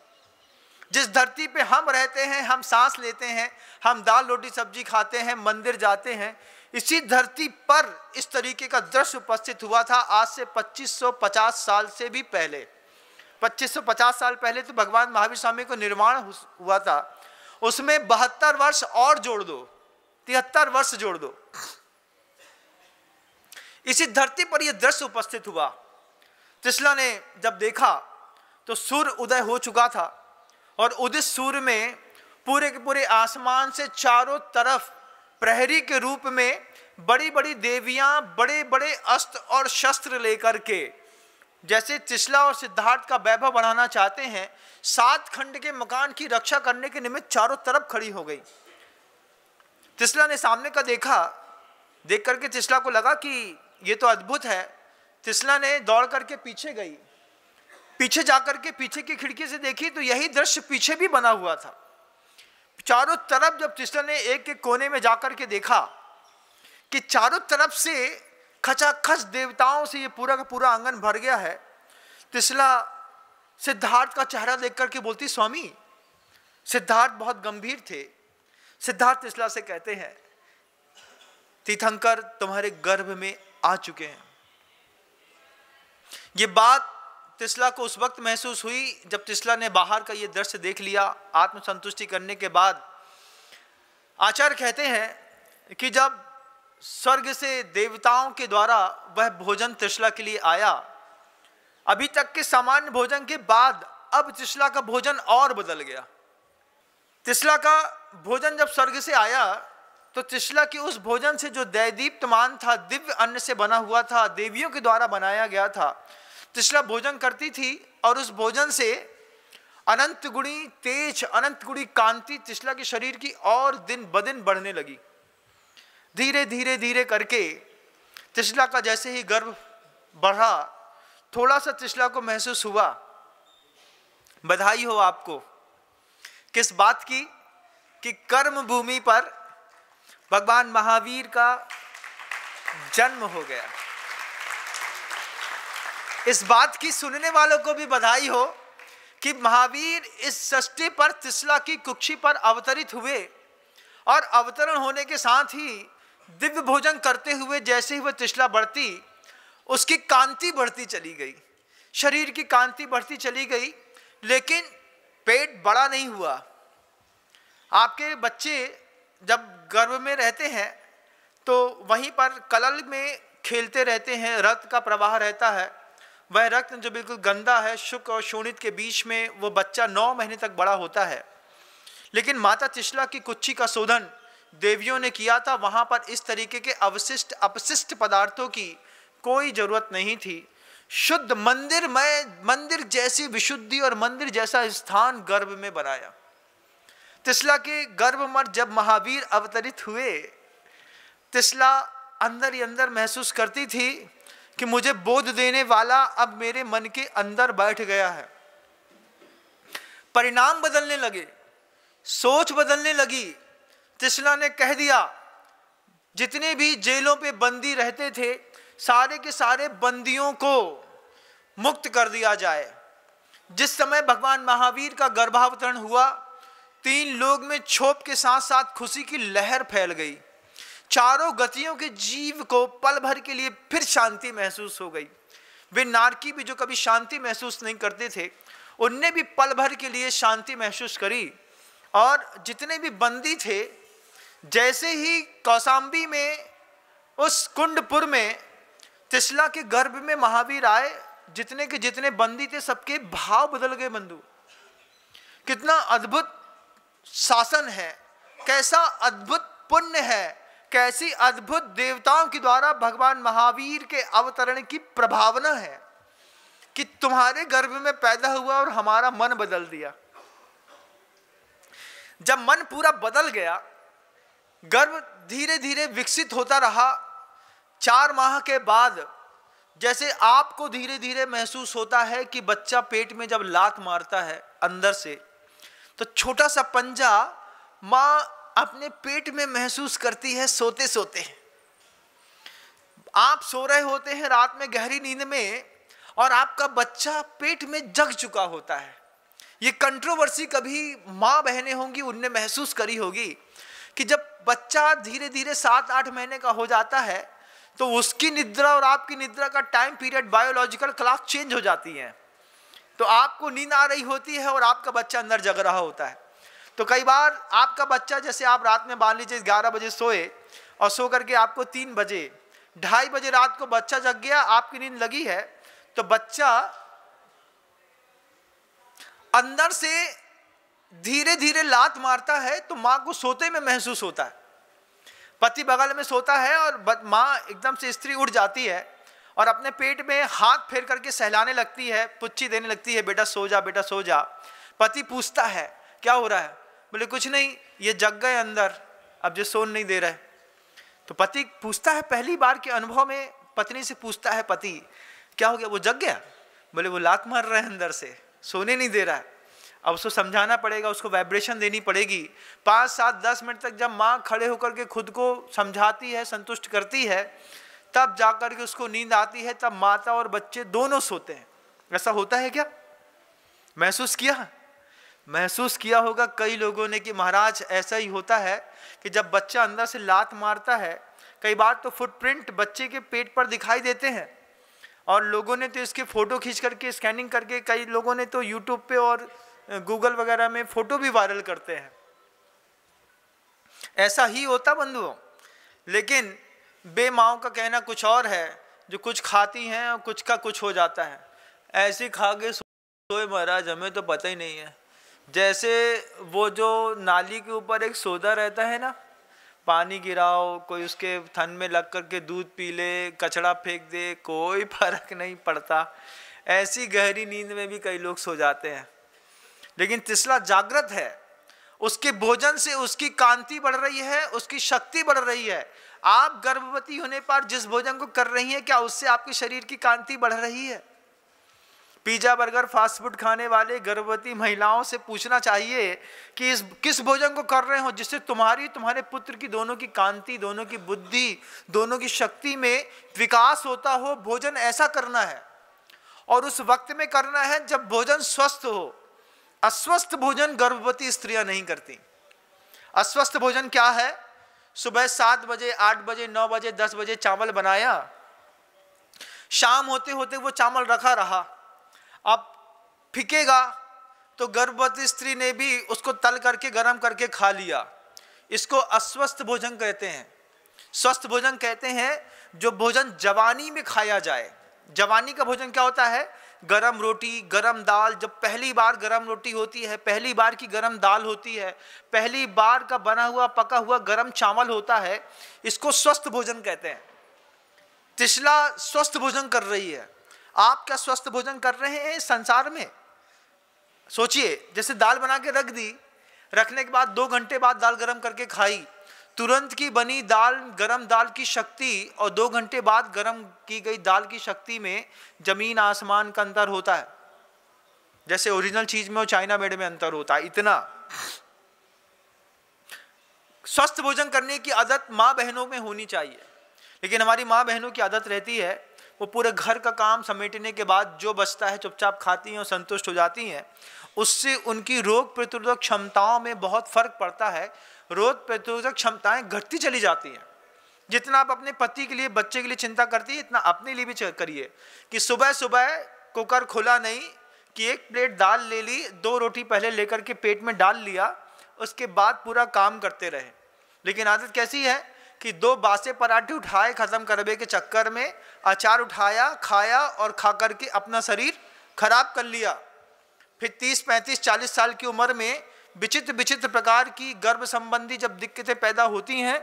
जिस धरती पे हम रहते हैं हम सांस लेते हैं हम दाल रोटी सब्जी खाते हैं मंदिर जाते हैं इसी धरती पर इस तरीके का दृश्य उपस्थित हुआ था आज से 2550 साल से भी पहले 2550 साल पहले तो भगवान महावीर स्वामी को निर्माण हुआ था उसमें बहत्तर वर्ष और जोड़ दो तिहत्तर वर्ष जोड़ दो इसी धरती पर यह दृश्य उपस्थित हुआ त्रिशला ने जब देखा तो सूर्य उदय हो चुका था और उदित सूर्य में पूरे के पूरे आसमान से चारों तरफ प्रहरी के रूप में बड़ी बड़ी देवियां बड़े बड़े अस्त्र और शस्त्र लेकर के जैसे तिसला और सिद्धार्थ का वैभव बढ़ाना चाहते हैं सात खंड के मकान की रक्षा करने के निमित्त चारों तरफ खड़ी हो गई तिसला ने सामने का देखा देख करके तिसला को लगा कि ये तो अद्भुत है तिसला ने दौड़ करके पीछे गई पीछे जाकर के पीछे की खिड़की से देखी तो यही दृश्य पीछे भी बना हुआ था चारों तरफ जब तिसला ने एक एक कोने में जाकर के देखा कि चारों तरफ से खचाखच देवताओं से ये पूरा का पूरा आंगन भर गया है तिसला सिद्धार्थ का चेहरा देख करके बोलती स्वामी सिद्धार्थ बहुत गंभीर थे सिद्धार्थ तिसला से कहते हैं तीर्थंकर तुम्हारे गर्भ में आ चुके हैं ये बात तिसला को उस वक्त महसूस हुई जब तिसला ने बाहर का ये दृश्य देख लिया आत्मसंतुष्टि करने के बाद आचार्य कहते हैं कि जब स्वर्ग से देवताओं के द्वारा वह भोजन त्रिशला के लिए आया अभी तक के सामान्य भोजन के बाद अब त्रिशला का भोजन और बदल गया त्रिशला का भोजन जब स्वर्ग से आया तो त्रिशला के उस भोजन से जो दैदीप्तमान था दिव्य अन्न से बना हुआ था देवियों के द्वारा बनाया गया था त्रिशला भोजन करती थी और उस भोजन से अनंत गुणी तेज अनंत गुणी कांति त्रिशला के शरीर की और दिन ब दिन बढ़ने लगी धीरे धीरे धीरे करके त्रिशला का जैसे ही गर्भ बढ़ा थोड़ा सा त्रिशला को महसूस हुआ बधाई हो आपको किस बात की कि कर्म भूमि पर भगवान महावीर का जन्म हो गया इस बात की सुनने वालों को भी बधाई हो कि महावीर इस सृष्टि पर तिसला की कुक्षी पर अवतरित हुए और अवतरण होने के साथ ही दिव्य भोजन करते हुए जैसे ही वह तृष्णा बढ़ती उसकी कांति बढ़ती चली गई शरीर की कांति बढ़ती चली गई लेकिन पेट बड़ा नहीं हुआ आपके बच्चे जब गर्भ में रहते हैं तो वहीं पर कलल में खेलते रहते हैं रक्त का प्रवाह रहता है वह रक्त जो बिल्कुल गंदा है शुक्र और शोणित के बीच में वो बच्चा नौ महीने तक बड़ा होता है लेकिन माता तिशला की कुच्छी का शोधन देवियों ने किया था वहाँ पर इस तरीके के अवशिष्ट अपशिष्ट पदार्थों की कोई ज़रूरत नहीं थी शुद्ध मंदिर में मंदिर जैसी विशुद्धि और मंदिर जैसा स्थान गर्भ में बनाया तिसला के गर्भ मर जब महावीर अवतरित हुए तिसला अंदर ही अंदर महसूस करती थी कि मुझे बोध देने वाला अब मेरे मन के अंदर बैठ गया है परिणाम बदलने लगे सोच बदलने लगी तिसला ने कह दिया जितने भी जेलों पे बंदी रहते थे सारे के सारे बंदियों को मुक्त कर दिया जाए जिस समय भगवान महावीर का गर्भावतरण हुआ तीन लोग में छोप के साथ साथ खुशी की लहर फैल गई चारों गतियों के जीव को पल भर के लिए फिर शांति महसूस हो गई वे नारकी भी जो कभी शांति महसूस नहीं करते थे उनने भी पल भर के लिए शांति महसूस करी और जितने भी बंदी थे जैसे ही कौसाम्बी में उस कुंडपुर में तिसला के गर्भ में महावीर आए जितने के जितने बंदी थे सबके भाव बदल गए बंधु कितना अद्भुत शासन है कैसा अद्भुत पुण्य है कैसी अद्भुत देवताओं के द्वारा भगवान महावीर के अवतरण की प्रभावना है कि तुम्हारे गर्भ में पैदा हुआ और हमारा मन बदल दिया जब मन पूरा बदल गया गर्भ धीरे धीरे विकसित होता रहा चार माह के बाद जैसे आपको धीरे धीरे महसूस होता है कि बच्चा पेट में जब लात मारता है अंदर से तो छोटा सा पंजा माँ अपने पेट में महसूस करती है सोते सोते आप सो रहे होते हैं रात में गहरी नींद में और आपका बच्चा पेट में जग चुका होता है ये कंट्रोवर्सी कभी माँ बहने होंगी उनने महसूस करी होगी कि जब बच्चा धीरे धीरे सात आठ महीने का हो जाता है तो उसकी निद्रा और आपकी निद्रा का time period biological clock change हो जाती है तो आपको नींद आ रही होती है और आपका बच्चा अंदर जग रहा होता है तो कई बार आपका बच्चा जैसे आप रात में मान लीजिए ग्यारह बजे सोए और सो करके आपको तीन बजे ढाई बजे रात को बच्चा जग गया आपकी नींद लगी है तो बच्चा अंदर से धीरे धीरे लात मारता है तो माँ को सोते में महसूस होता है पति बगल में सोता है और माँ एकदम से स्त्री उठ जाती है और अपने पेट में हाथ फेर करके सहलाने लगती है पुच्छी देने लगती है बेटा सो जा बेटा सो जा पति पूछता है क्या हो रहा है बोले कुछ नहीं ये जग गए अंदर अब जो सोन नहीं दे रहे तो पति पूछता है पहली बार के अनुभव में पत्नी से पूछता है पति क्या हो गया वो जग गया बोले वो लात मार रहे हैं अंदर से सोने नहीं दे रहा है अब उसको समझाना पड़ेगा उसको वाइब्रेशन देनी पड़ेगी पाँच सात दस मिनट तक जब माँ खड़े होकर के खुद को समझाती है संतुष्ट करती है तब जाकर के उसको नींद आती है तब माता और बच्चे दोनों सोते हैं ऐसा होता है क्या महसूस किया महसूस किया होगा कई लोगों ने कि महाराज ऐसा ही होता है कि जब बच्चा अंदर से लात मारता है कई बार तो फुटप्रिंट बच्चे के पेट पर दिखाई देते हैं और लोगों ने तो इसके फ़ोटो खींच करके स्कैनिंग करके कई लोगों ने तो यूट्यूब पे और गूगल वगैरह में फोटो भी वायरल करते हैं ऐसा ही होता बंधुओं लेकिन बेमाओं का कहना कुछ और है जो कुछ खाती हैं और कुछ का कुछ हो जाता है ऐसे खा के सोए महाराज हमें तो पता ही नहीं है जैसे वो जो नाली के ऊपर एक सौदा रहता है ना पानी गिराओ कोई उसके थन में लग कर के दूध पी ले कचड़ा फेंक दे कोई फर्क नहीं पड़ता ऐसी गहरी नींद में भी कई लोग सो जाते हैं लेकिन तिसला जागृत है उसके भोजन से उसकी कांति बढ़ रही है उसकी शक्ति बढ़ रही है आप गर्भवती होने पर जिस भोजन को कर रही हैं क्या उससे आपके शरीर की कांति बढ़ रही है पिज्जा बर्गर फास्ट फूड खाने वाले गर्भवती महिलाओं से पूछना चाहिए कि इस किस भोजन को कर रहे हो जिससे तुम्हारी तुम्हारे पुत्र की दोनों की कांति दोनों की बुद्धि दोनों की शक्ति में विकास होता हो भोजन ऐसा करना है और उस वक्त में करना है जब भोजन स्वस्थ हो अस्वस्थ भोजन गर्भवती स्त्रियां नहीं करती अस्वस्थ भोजन क्या है सुबह सात बजे आठ बजे नौ बजे दस बजे चावल बनाया शाम होते होते वो चावल रखा रहा अब फिकेगा तो गर्भवती स्त्री ने भी उसको तल करके गर्म करके खा लिया इसको अस्वस्थ भोजन कहते हैं स्वस्थ भोजन कहते हैं जो भोजन जवानी में खाया जाए जवानी का भोजन क्या होता है गरम रोटी गरम दाल जब पहली बार गरम रोटी होती है पहली बार की गरम दाल होती है पहली बार का बना हुआ पका हुआ गरम चावल होता है इसको स्वस्थ भोजन कहते हैं तिशला स्वस्थ भोजन कर रही है आप क्या स्वस्थ भोजन कर रहे हैं संसार में सोचिए जैसे दाल बना के रख दी रखने के बाद दो घंटे बाद दाल गर्म करके खाई तुरंत की बनी दाल गरम दाल की शक्ति और दो घंटे बाद गरम की गई दाल की शक्ति में जमीन आसमान का अंतर होता है जैसे ओरिजिनल चीज में और चाइना मेड में अंतर होता है इतना स्वस्थ भोजन करने की आदत माँ बहनों में होनी चाहिए लेकिन हमारी माँ बहनों की आदत रहती है वो पूरे घर का काम समेटने के बाद जो बचता है चुपचाप खाती हैं और संतुष्ट हो जाती हैं उससे उनकी रोग प्रतिरोधक क्षमताओं में बहुत फर्क पड़ता है रोग प्रतिरोधक क्षमताएं घटती चली जाती हैं जितना आप अपने पति के लिए बच्चे के लिए चिंता करती है इतना अपने लिए भी करिए कि सुबह सुबह कुकर खुला नहीं कि एक प्लेट दाल ले ली दो रोटी पहले लेकर के पेट में डाल लिया उसके बाद पूरा काम करते रहे लेकिन आदत कैसी है कि दो बासे पराठे उठाए ख़त्म करबे के चक्कर में अचार उठाया खाया और खा करके अपना शरीर खराब कर लिया फिर 30, 35, 40 साल की उम्र में विचित्र विचित्र प्रकार की गर्भ संबंधी जब दिक्कतें पैदा होती हैं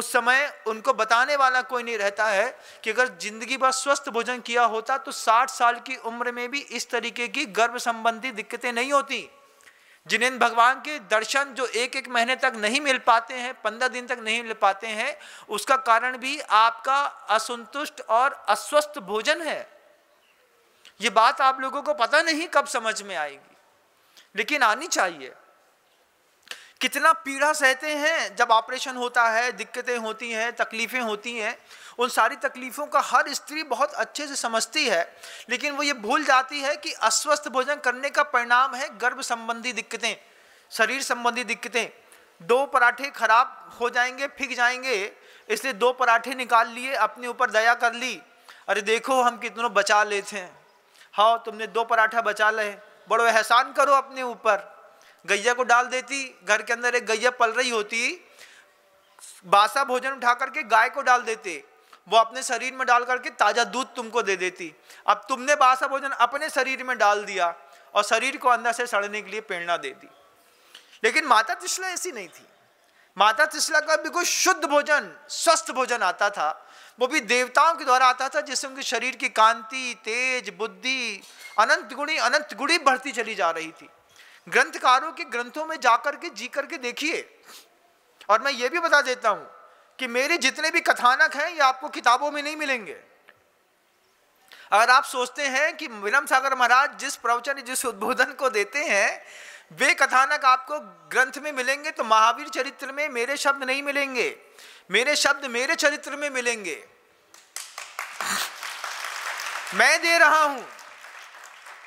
उस समय उनको बताने वाला कोई नहीं रहता है कि अगर जिंदगी भर स्वस्थ भोजन किया होता तो 60 साल की उम्र में भी इस तरीके की गर्भ संबंधी दिक्कतें नहीं होती जिन्हें भगवान के दर्शन जो एक एक महीने तक नहीं मिल पाते हैं पंद्रह दिन तक नहीं मिल पाते हैं उसका कारण भी आपका असंतुष्ट और अस्वस्थ भोजन है ये बात आप लोगों को पता नहीं कब समझ में आएगी लेकिन आनी चाहिए कितना पीड़ा सहते हैं जब ऑपरेशन होता है दिक्कतें होती हैं तकलीफ़ें होती हैं उन सारी तकलीफ़ों का हर स्त्री बहुत अच्छे से समझती है लेकिन वो ये भूल जाती है कि अस्वस्थ भोजन करने का परिणाम है गर्भ संबंधी दिक्कतें शरीर संबंधी दिक्कतें दो पराठे खराब हो जाएंगे फिक जाएंगे इसलिए दो पराठे निकाल लिए अपने ऊपर दया कर ली अरे देखो हम कितनों बचा लेते हैं हाँ तुमने दो पराठा बचा ले बड़ो एहसान करो अपने ऊपर गैया को डाल देती घर के अंदर एक गैया पल रही होती बासा भोजन उठा करके गाय को डाल देते वो अपने शरीर में डाल करके ताज़ा दूध तुमको दे देती अब तुमने बासा भोजन अपने शरीर में डाल दिया और शरीर को अंदर से सड़ने के लिए प्रेरणा दे दी लेकिन माता त्रिशला ऐसी नहीं थी माता त्रिशला का बिल्कुल शुद्ध भोजन स्वस्थ भोजन आता था वो भी देवताओं के द्वारा आता था जिससे उनके शरीर की कांति तेज बुद्धि अनंत गुणी अनंत गुणी बढ़ती चली जा रही थी ग्रंथकारों के ग्रंथों में जाकर के जी करके देखिए और मैं ये भी बता देता हूं कि मेरे जितने भी कथानक हैं ये आपको किताबों में नहीं मिलेंगे अगर आप सोचते हैं कि विनम सागर महाराज जिस प्रवचन जिस उद्बोधन को देते हैं वे कथानक आपको ग्रंथ में मिलेंगे तो महावीर चरित्र में मेरे शब्द नहीं मिलेंगे मेरे शब्द मेरे चरित्र में मिलेंगे मैं दे रहा हूं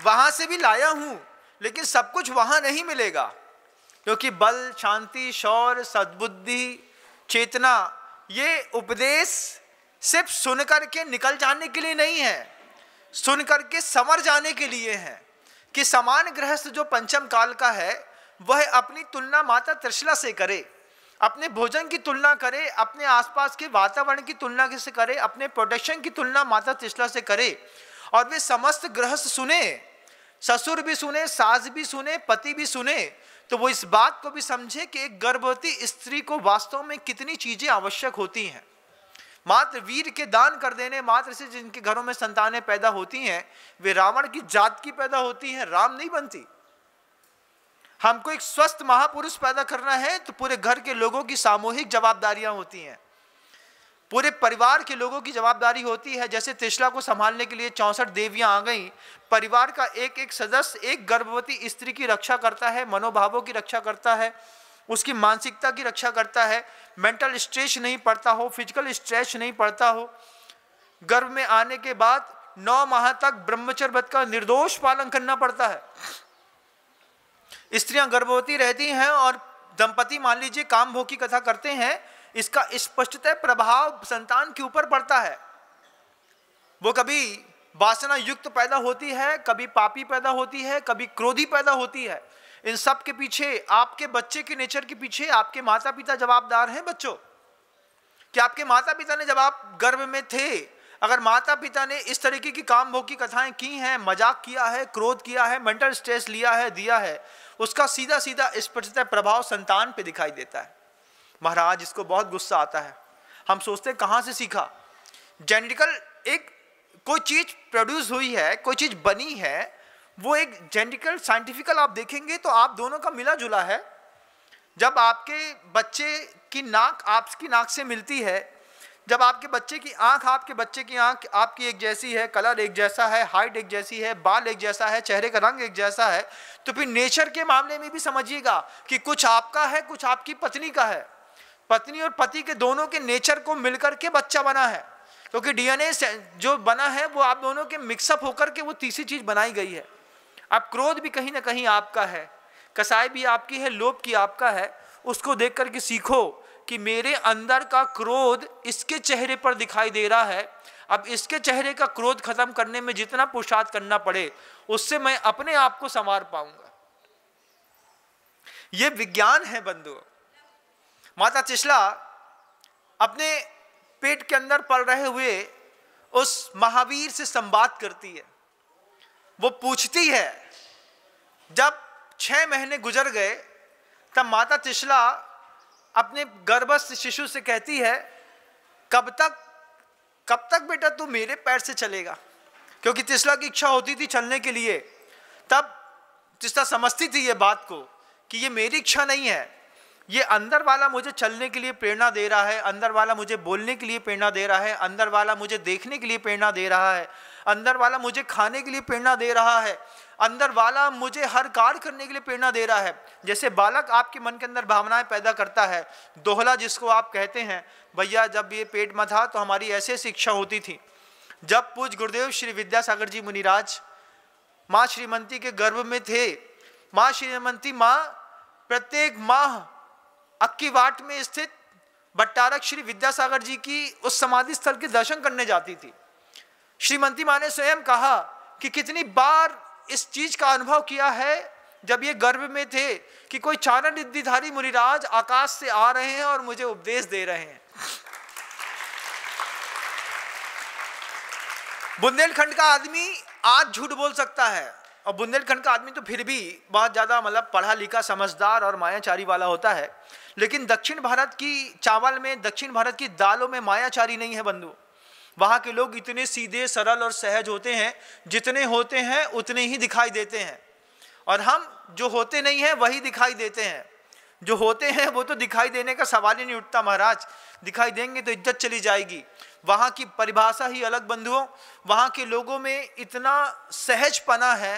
वहां से भी लाया हूं लेकिन सब कुछ वहाँ नहीं मिलेगा क्योंकि बल शांति शौर सद्बुद्धि चेतना ये उपदेश सिर्फ सुन करके निकल जाने के लिए नहीं है सुन करके समर जाने के लिए है कि समान गृहस्थ जो पंचम काल का है वह अपनी तुलना माता त्रिशला से करे अपने भोजन की तुलना करे अपने आसपास के वातावरण की तुलना से करे अपने प्रोटेक्शन की तुलना माता त्रिशला से करे और वे समस्त गृहस्थ सुने ससुर भी सुने सास भी सुने पति भी सुने तो वो इस बात को भी समझे कि एक गर्भवती स्त्री को वास्तव में कितनी चीजें आवश्यक होती हैं मात्र वीर के दान कर देने मात्र से जिनके घरों में संतानें पैदा होती हैं वे रावण की जात की पैदा होती हैं राम नहीं बनती हमको एक स्वस्थ महापुरुष पैदा करना है तो पूरे घर के लोगों की सामूहिक जवाबदारियां होती हैं पूरे परिवार के लोगों की जवाबदारी होती है जैसे त्रिशला को संभालने के लिए चौंसठ देवियां आ गईं परिवार का एक एक सदस्य एक गर्भवती स्त्री की रक्षा करता है मनोभावों की रक्षा करता है उसकी मानसिकता की रक्षा करता है मेंटल स्ट्रेस नहीं पड़ता हो फिजिकल स्ट्रेस नहीं पड़ता हो गर्भ में आने के बाद नौ माह तक ब्रह्मचर व्रत का निर्दोष पालन करना पड़ता है स्त्रियां गर्भवती रहती हैं और दंपति मान लीजिए काम भोग की कथा करते हैं इसका स्पष्टतः इस प्रभाव संतान के ऊपर पड़ता है वो कभी वासना युक्त पैदा होती है कभी पापी पैदा होती है कभी क्रोधी पैदा होती है इन सब के पीछे आपके बच्चे के नेचर के पीछे आपके माता पिता जवाबदार हैं बच्चों कि आपके माता पिता ने जब आप गर्भ में थे अगर माता पिता ने इस तरीके की काम भोग की कथाएं की हैं मजाक किया है क्रोध किया है मेंटल स्ट्रेस लिया है दिया है उसका सीधा सीधा स्पष्टतः प्रभाव संतान पे दिखाई देता है महाराज इसको बहुत गुस्सा आता है हम सोचते हैं कहाँ से सीखा जेनेटिकल एक कोई चीज़ प्रोड्यूस हुई है कोई चीज़ बनी है वो एक जेनेटिकल साइंटिफिकल आप देखेंगे तो आप दोनों का मिला जुला है जब आपके बच्चे की नाक आपकी नाक से मिलती है जब आपके बच्चे की आंख आपके बच्चे की आंख आपकी एक जैसी है कलर एक जैसा है हाइट एक जैसी है बाल एक जैसा है चेहरे का रंग एक जैसा है तो फिर नेचर के मामले में भी समझिएगा कि कुछ आपका है कुछ आपकी पत्नी का है पत्नी और पति के दोनों के नेचर को मिलकर के बच्चा बना है क्योंकि डीएनए जो बना है वो आप दोनों के मिक्सअप होकर के वो तीसरी चीज बनाई गई है अब क्रोध भी कहीं ना कहीं आपका है कसाई भी आपकी है लोभ की आपका है उसको देख करके सीखो कि मेरे अंदर का क्रोध इसके चेहरे पर दिखाई दे रहा है अब इसके चेहरे का क्रोध खत्म करने में जितना पुरुषार्थ करना पड़े उससे मैं अपने आप को संवार पाऊंगा ये विज्ञान है बंधुओं माता चिशला अपने पेट के अंदर पल रहे हुए उस महावीर से संवाद करती है वो पूछती है जब छः महीने गुजर गए तब माता तिशला अपने गर्भस्थ शिशु से कहती है कब तक कब तक बेटा तू मेरे पैर से चलेगा क्योंकि तिसला की इच्छा होती थी चलने के लिए तब तिसला समझती थी ये बात को कि ये मेरी इच्छा नहीं है ये अंदर वाला मुझे चलने के लिए प्रेरणा दे रहा है अंदर वाला मुझे बोलने के लिए प्रेरणा दे रहा है अंदर वाला मुझे देखने के लिए प्रेरणा दे रहा है अंदर वाला मुझे खाने के लिए प्रेरणा दे रहा है अंदर वाला मुझे हर कार्य करने के लिए प्रेरणा दे रहा है जैसे बालक आपके मन के अंदर भावनाएं पैदा करता है दोहला जिसको आप कहते हैं भैया जब ये पेट में था तो हमारी ऐसे शिक्षा होती थी जब पूज गुरुदेव श्री विद्यासागर जी मुनिराज माँ श्रीमंती के गर्भ में थे माँ श्रीमंती माँ प्रत्येक माह अक्कीवाट में स्थित भट्टारक श्री विद्यासागर जी की उस समाधि स्थल के दर्शन करने जाती थी श्रीमती माँ ने स्वयं कहा कि कितनी बार इस चीज का अनुभव किया है जब ये गर्भ में थे कि कोई चारण रिद्धिधारी मुनिराज आकाश से आ रहे हैं और मुझे उपदेश दे रहे हैं बुंदेलखंड का आदमी आज झूठ बोल सकता है और बुंदेलखंड का आदमी तो फिर भी बहुत ज़्यादा मतलब पढ़ा लिखा समझदार और मायाचारी वाला होता है लेकिन दक्षिण भारत की चावल में दक्षिण भारत की दालों में मायाचारी नहीं है बंधु वहाँ के लोग इतने सीधे सरल और सहज होते हैं जितने होते हैं उतने ही दिखाई देते हैं और हम जो होते नहीं हैं वही दिखाई देते हैं जो होते हैं वो तो दिखाई देने का सवाल ही नहीं उठता महाराज दिखाई देंगे तो इज्जत चली जाएगी वहाँ की परिभाषा ही अलग बंधुओं वहाँ के लोगों में इतना सहजपना है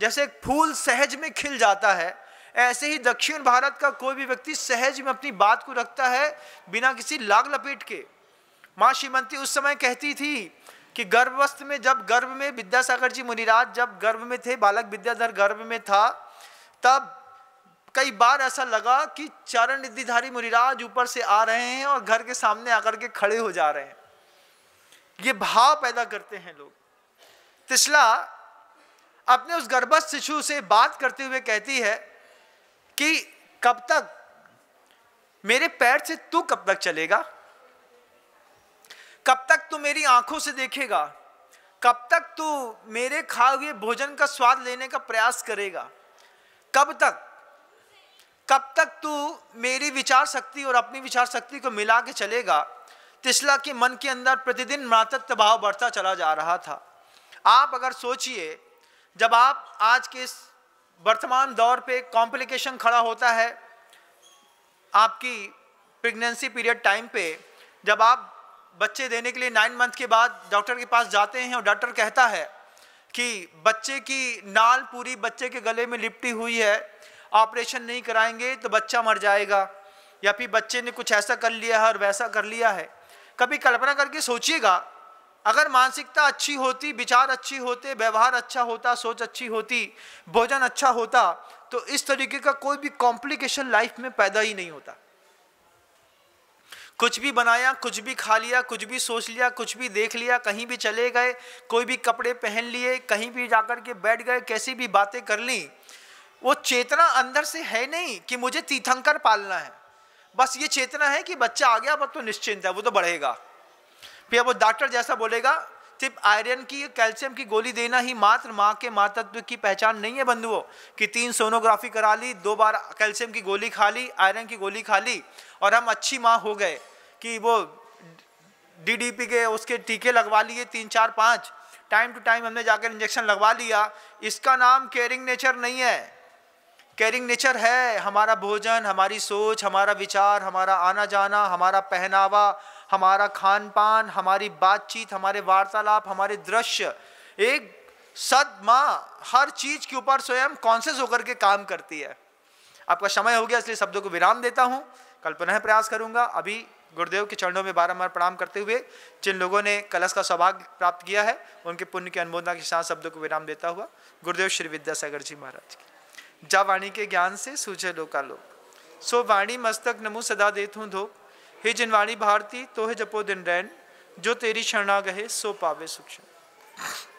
जैसे एक फूल सहज में खिल जाता है ऐसे ही दक्षिण भारत का कोई भी व्यक्ति सहज में अपनी बात को रखता है बिना किसी लाग लपेट के माँ श्रीमंती उस समय कहती थी कि गर्भवस्थ में जब गर्भ में विद्यासागर जी मुनिराज जब गर्भ में थे बालक विद्याधर गर्भ में था तब कई बार ऐसा लगा कि चरण निधिधारी मुनिराज ऊपर से आ रहे हैं और घर के सामने आकर के खड़े हो जा रहे हैं ये भाव पैदा करते हैं लोग तिसला अपने उस गर्भस्थ शिशु से बात करते हुए कहती है कि कब तक मेरे पैर से तू कब तक चलेगा कब तक तू मेरी आंखों से देखेगा कब तक तू मेरे खाए हुए भोजन का स्वाद लेने का प्रयास करेगा कब तक कब तक तू मेरी विचार शक्ति और अपनी विचार शक्ति को मिला के चलेगा तिसला के मन के अंदर प्रतिदिन मातत्व भाव बढ़ता चला जा रहा था आप अगर सोचिए जब आप आज के इस वर्तमान दौर पे कॉम्प्लिकेशन खड़ा होता है आपकी प्रेगनेंसी पीरियड टाइम पे जब आप बच्चे देने के लिए नाइन मंथ के बाद डॉक्टर के पास जाते हैं और डॉक्टर कहता है कि बच्चे की नाल पूरी बच्चे के गले में लिपटी हुई है ऑपरेशन नहीं कराएंगे तो बच्चा मर जाएगा या फिर बच्चे ने कुछ ऐसा कर लिया है और वैसा कर लिया है कभी कल्पना करके सोचिएगा अगर मानसिकता अच्छी होती विचार अच्छी होते व्यवहार अच्छा होता सोच अच्छी होती भोजन अच्छा होता तो इस तरीके का कोई भी कॉम्प्लिकेशन लाइफ में पैदा ही नहीं होता कुछ भी बनाया कुछ भी खा लिया कुछ भी सोच लिया कुछ भी देख लिया कहीं भी चले गए कोई भी कपड़े पहन लिए कहीं भी जाकर के बैठ गए कैसी भी बातें कर ली वो चेतना अंदर से है नहीं कि मुझे तीर्थंकर पालना है बस ये चेतना है कि बच्चा आ गया अब तो निश्चिंत है वो तो बढ़ेगा फिर वो डॉक्टर जैसा बोलेगा सिर्फ आयरन की कैल्शियम की गोली देना ही मात्र माँ के मातृत्व की पहचान नहीं है बंधुओं कि तीन सोनोग्राफी करा ली दो बार कैल्शियम की गोली खा ली आयरन की गोली खा ली और हम अच्छी माँ हो गए कि वो डीडीपी के उसके टीके लगवा लिए तीन चार पाँच टाइम टू टाइम हमने जाकर इंजेक्शन लगवा लिया इसका नाम केयरिंग नेचर नहीं है केयरिंग नेचर है हमारा भोजन हमारी सोच हमारा विचार हमारा आना जाना हमारा पहनावा हमारा खान पान हमारी बातचीत हमारे वार्तालाप हमारे दृश्य एक सद माँ हर चीज के ऊपर स्वयं कॉन्सियस होकर के काम करती है आपका समय हो गया इसलिए शब्दों को विराम देता हूँ कल पुनः प्रयास करूंगा अभी गुरुदेव के चरणों में बारम्बार प्रणाम करते हुए जिन लोगों ने कलश का सौभाग्य प्राप्त किया है उनके पुण्य की अनुमोदना के साथ शब्दों को विराम देता हुआ गुरुदेव श्री विद्यासागर जी महाराज की जा वाणी के ज्ञान से सूझे लोका लोक सो वाणी मस्तक नमू सदा देत हूँ धोप हे जिनवाणी भारती तोहे जपो दिन रैन जो तेरी शरणा गहे सो पावे सुख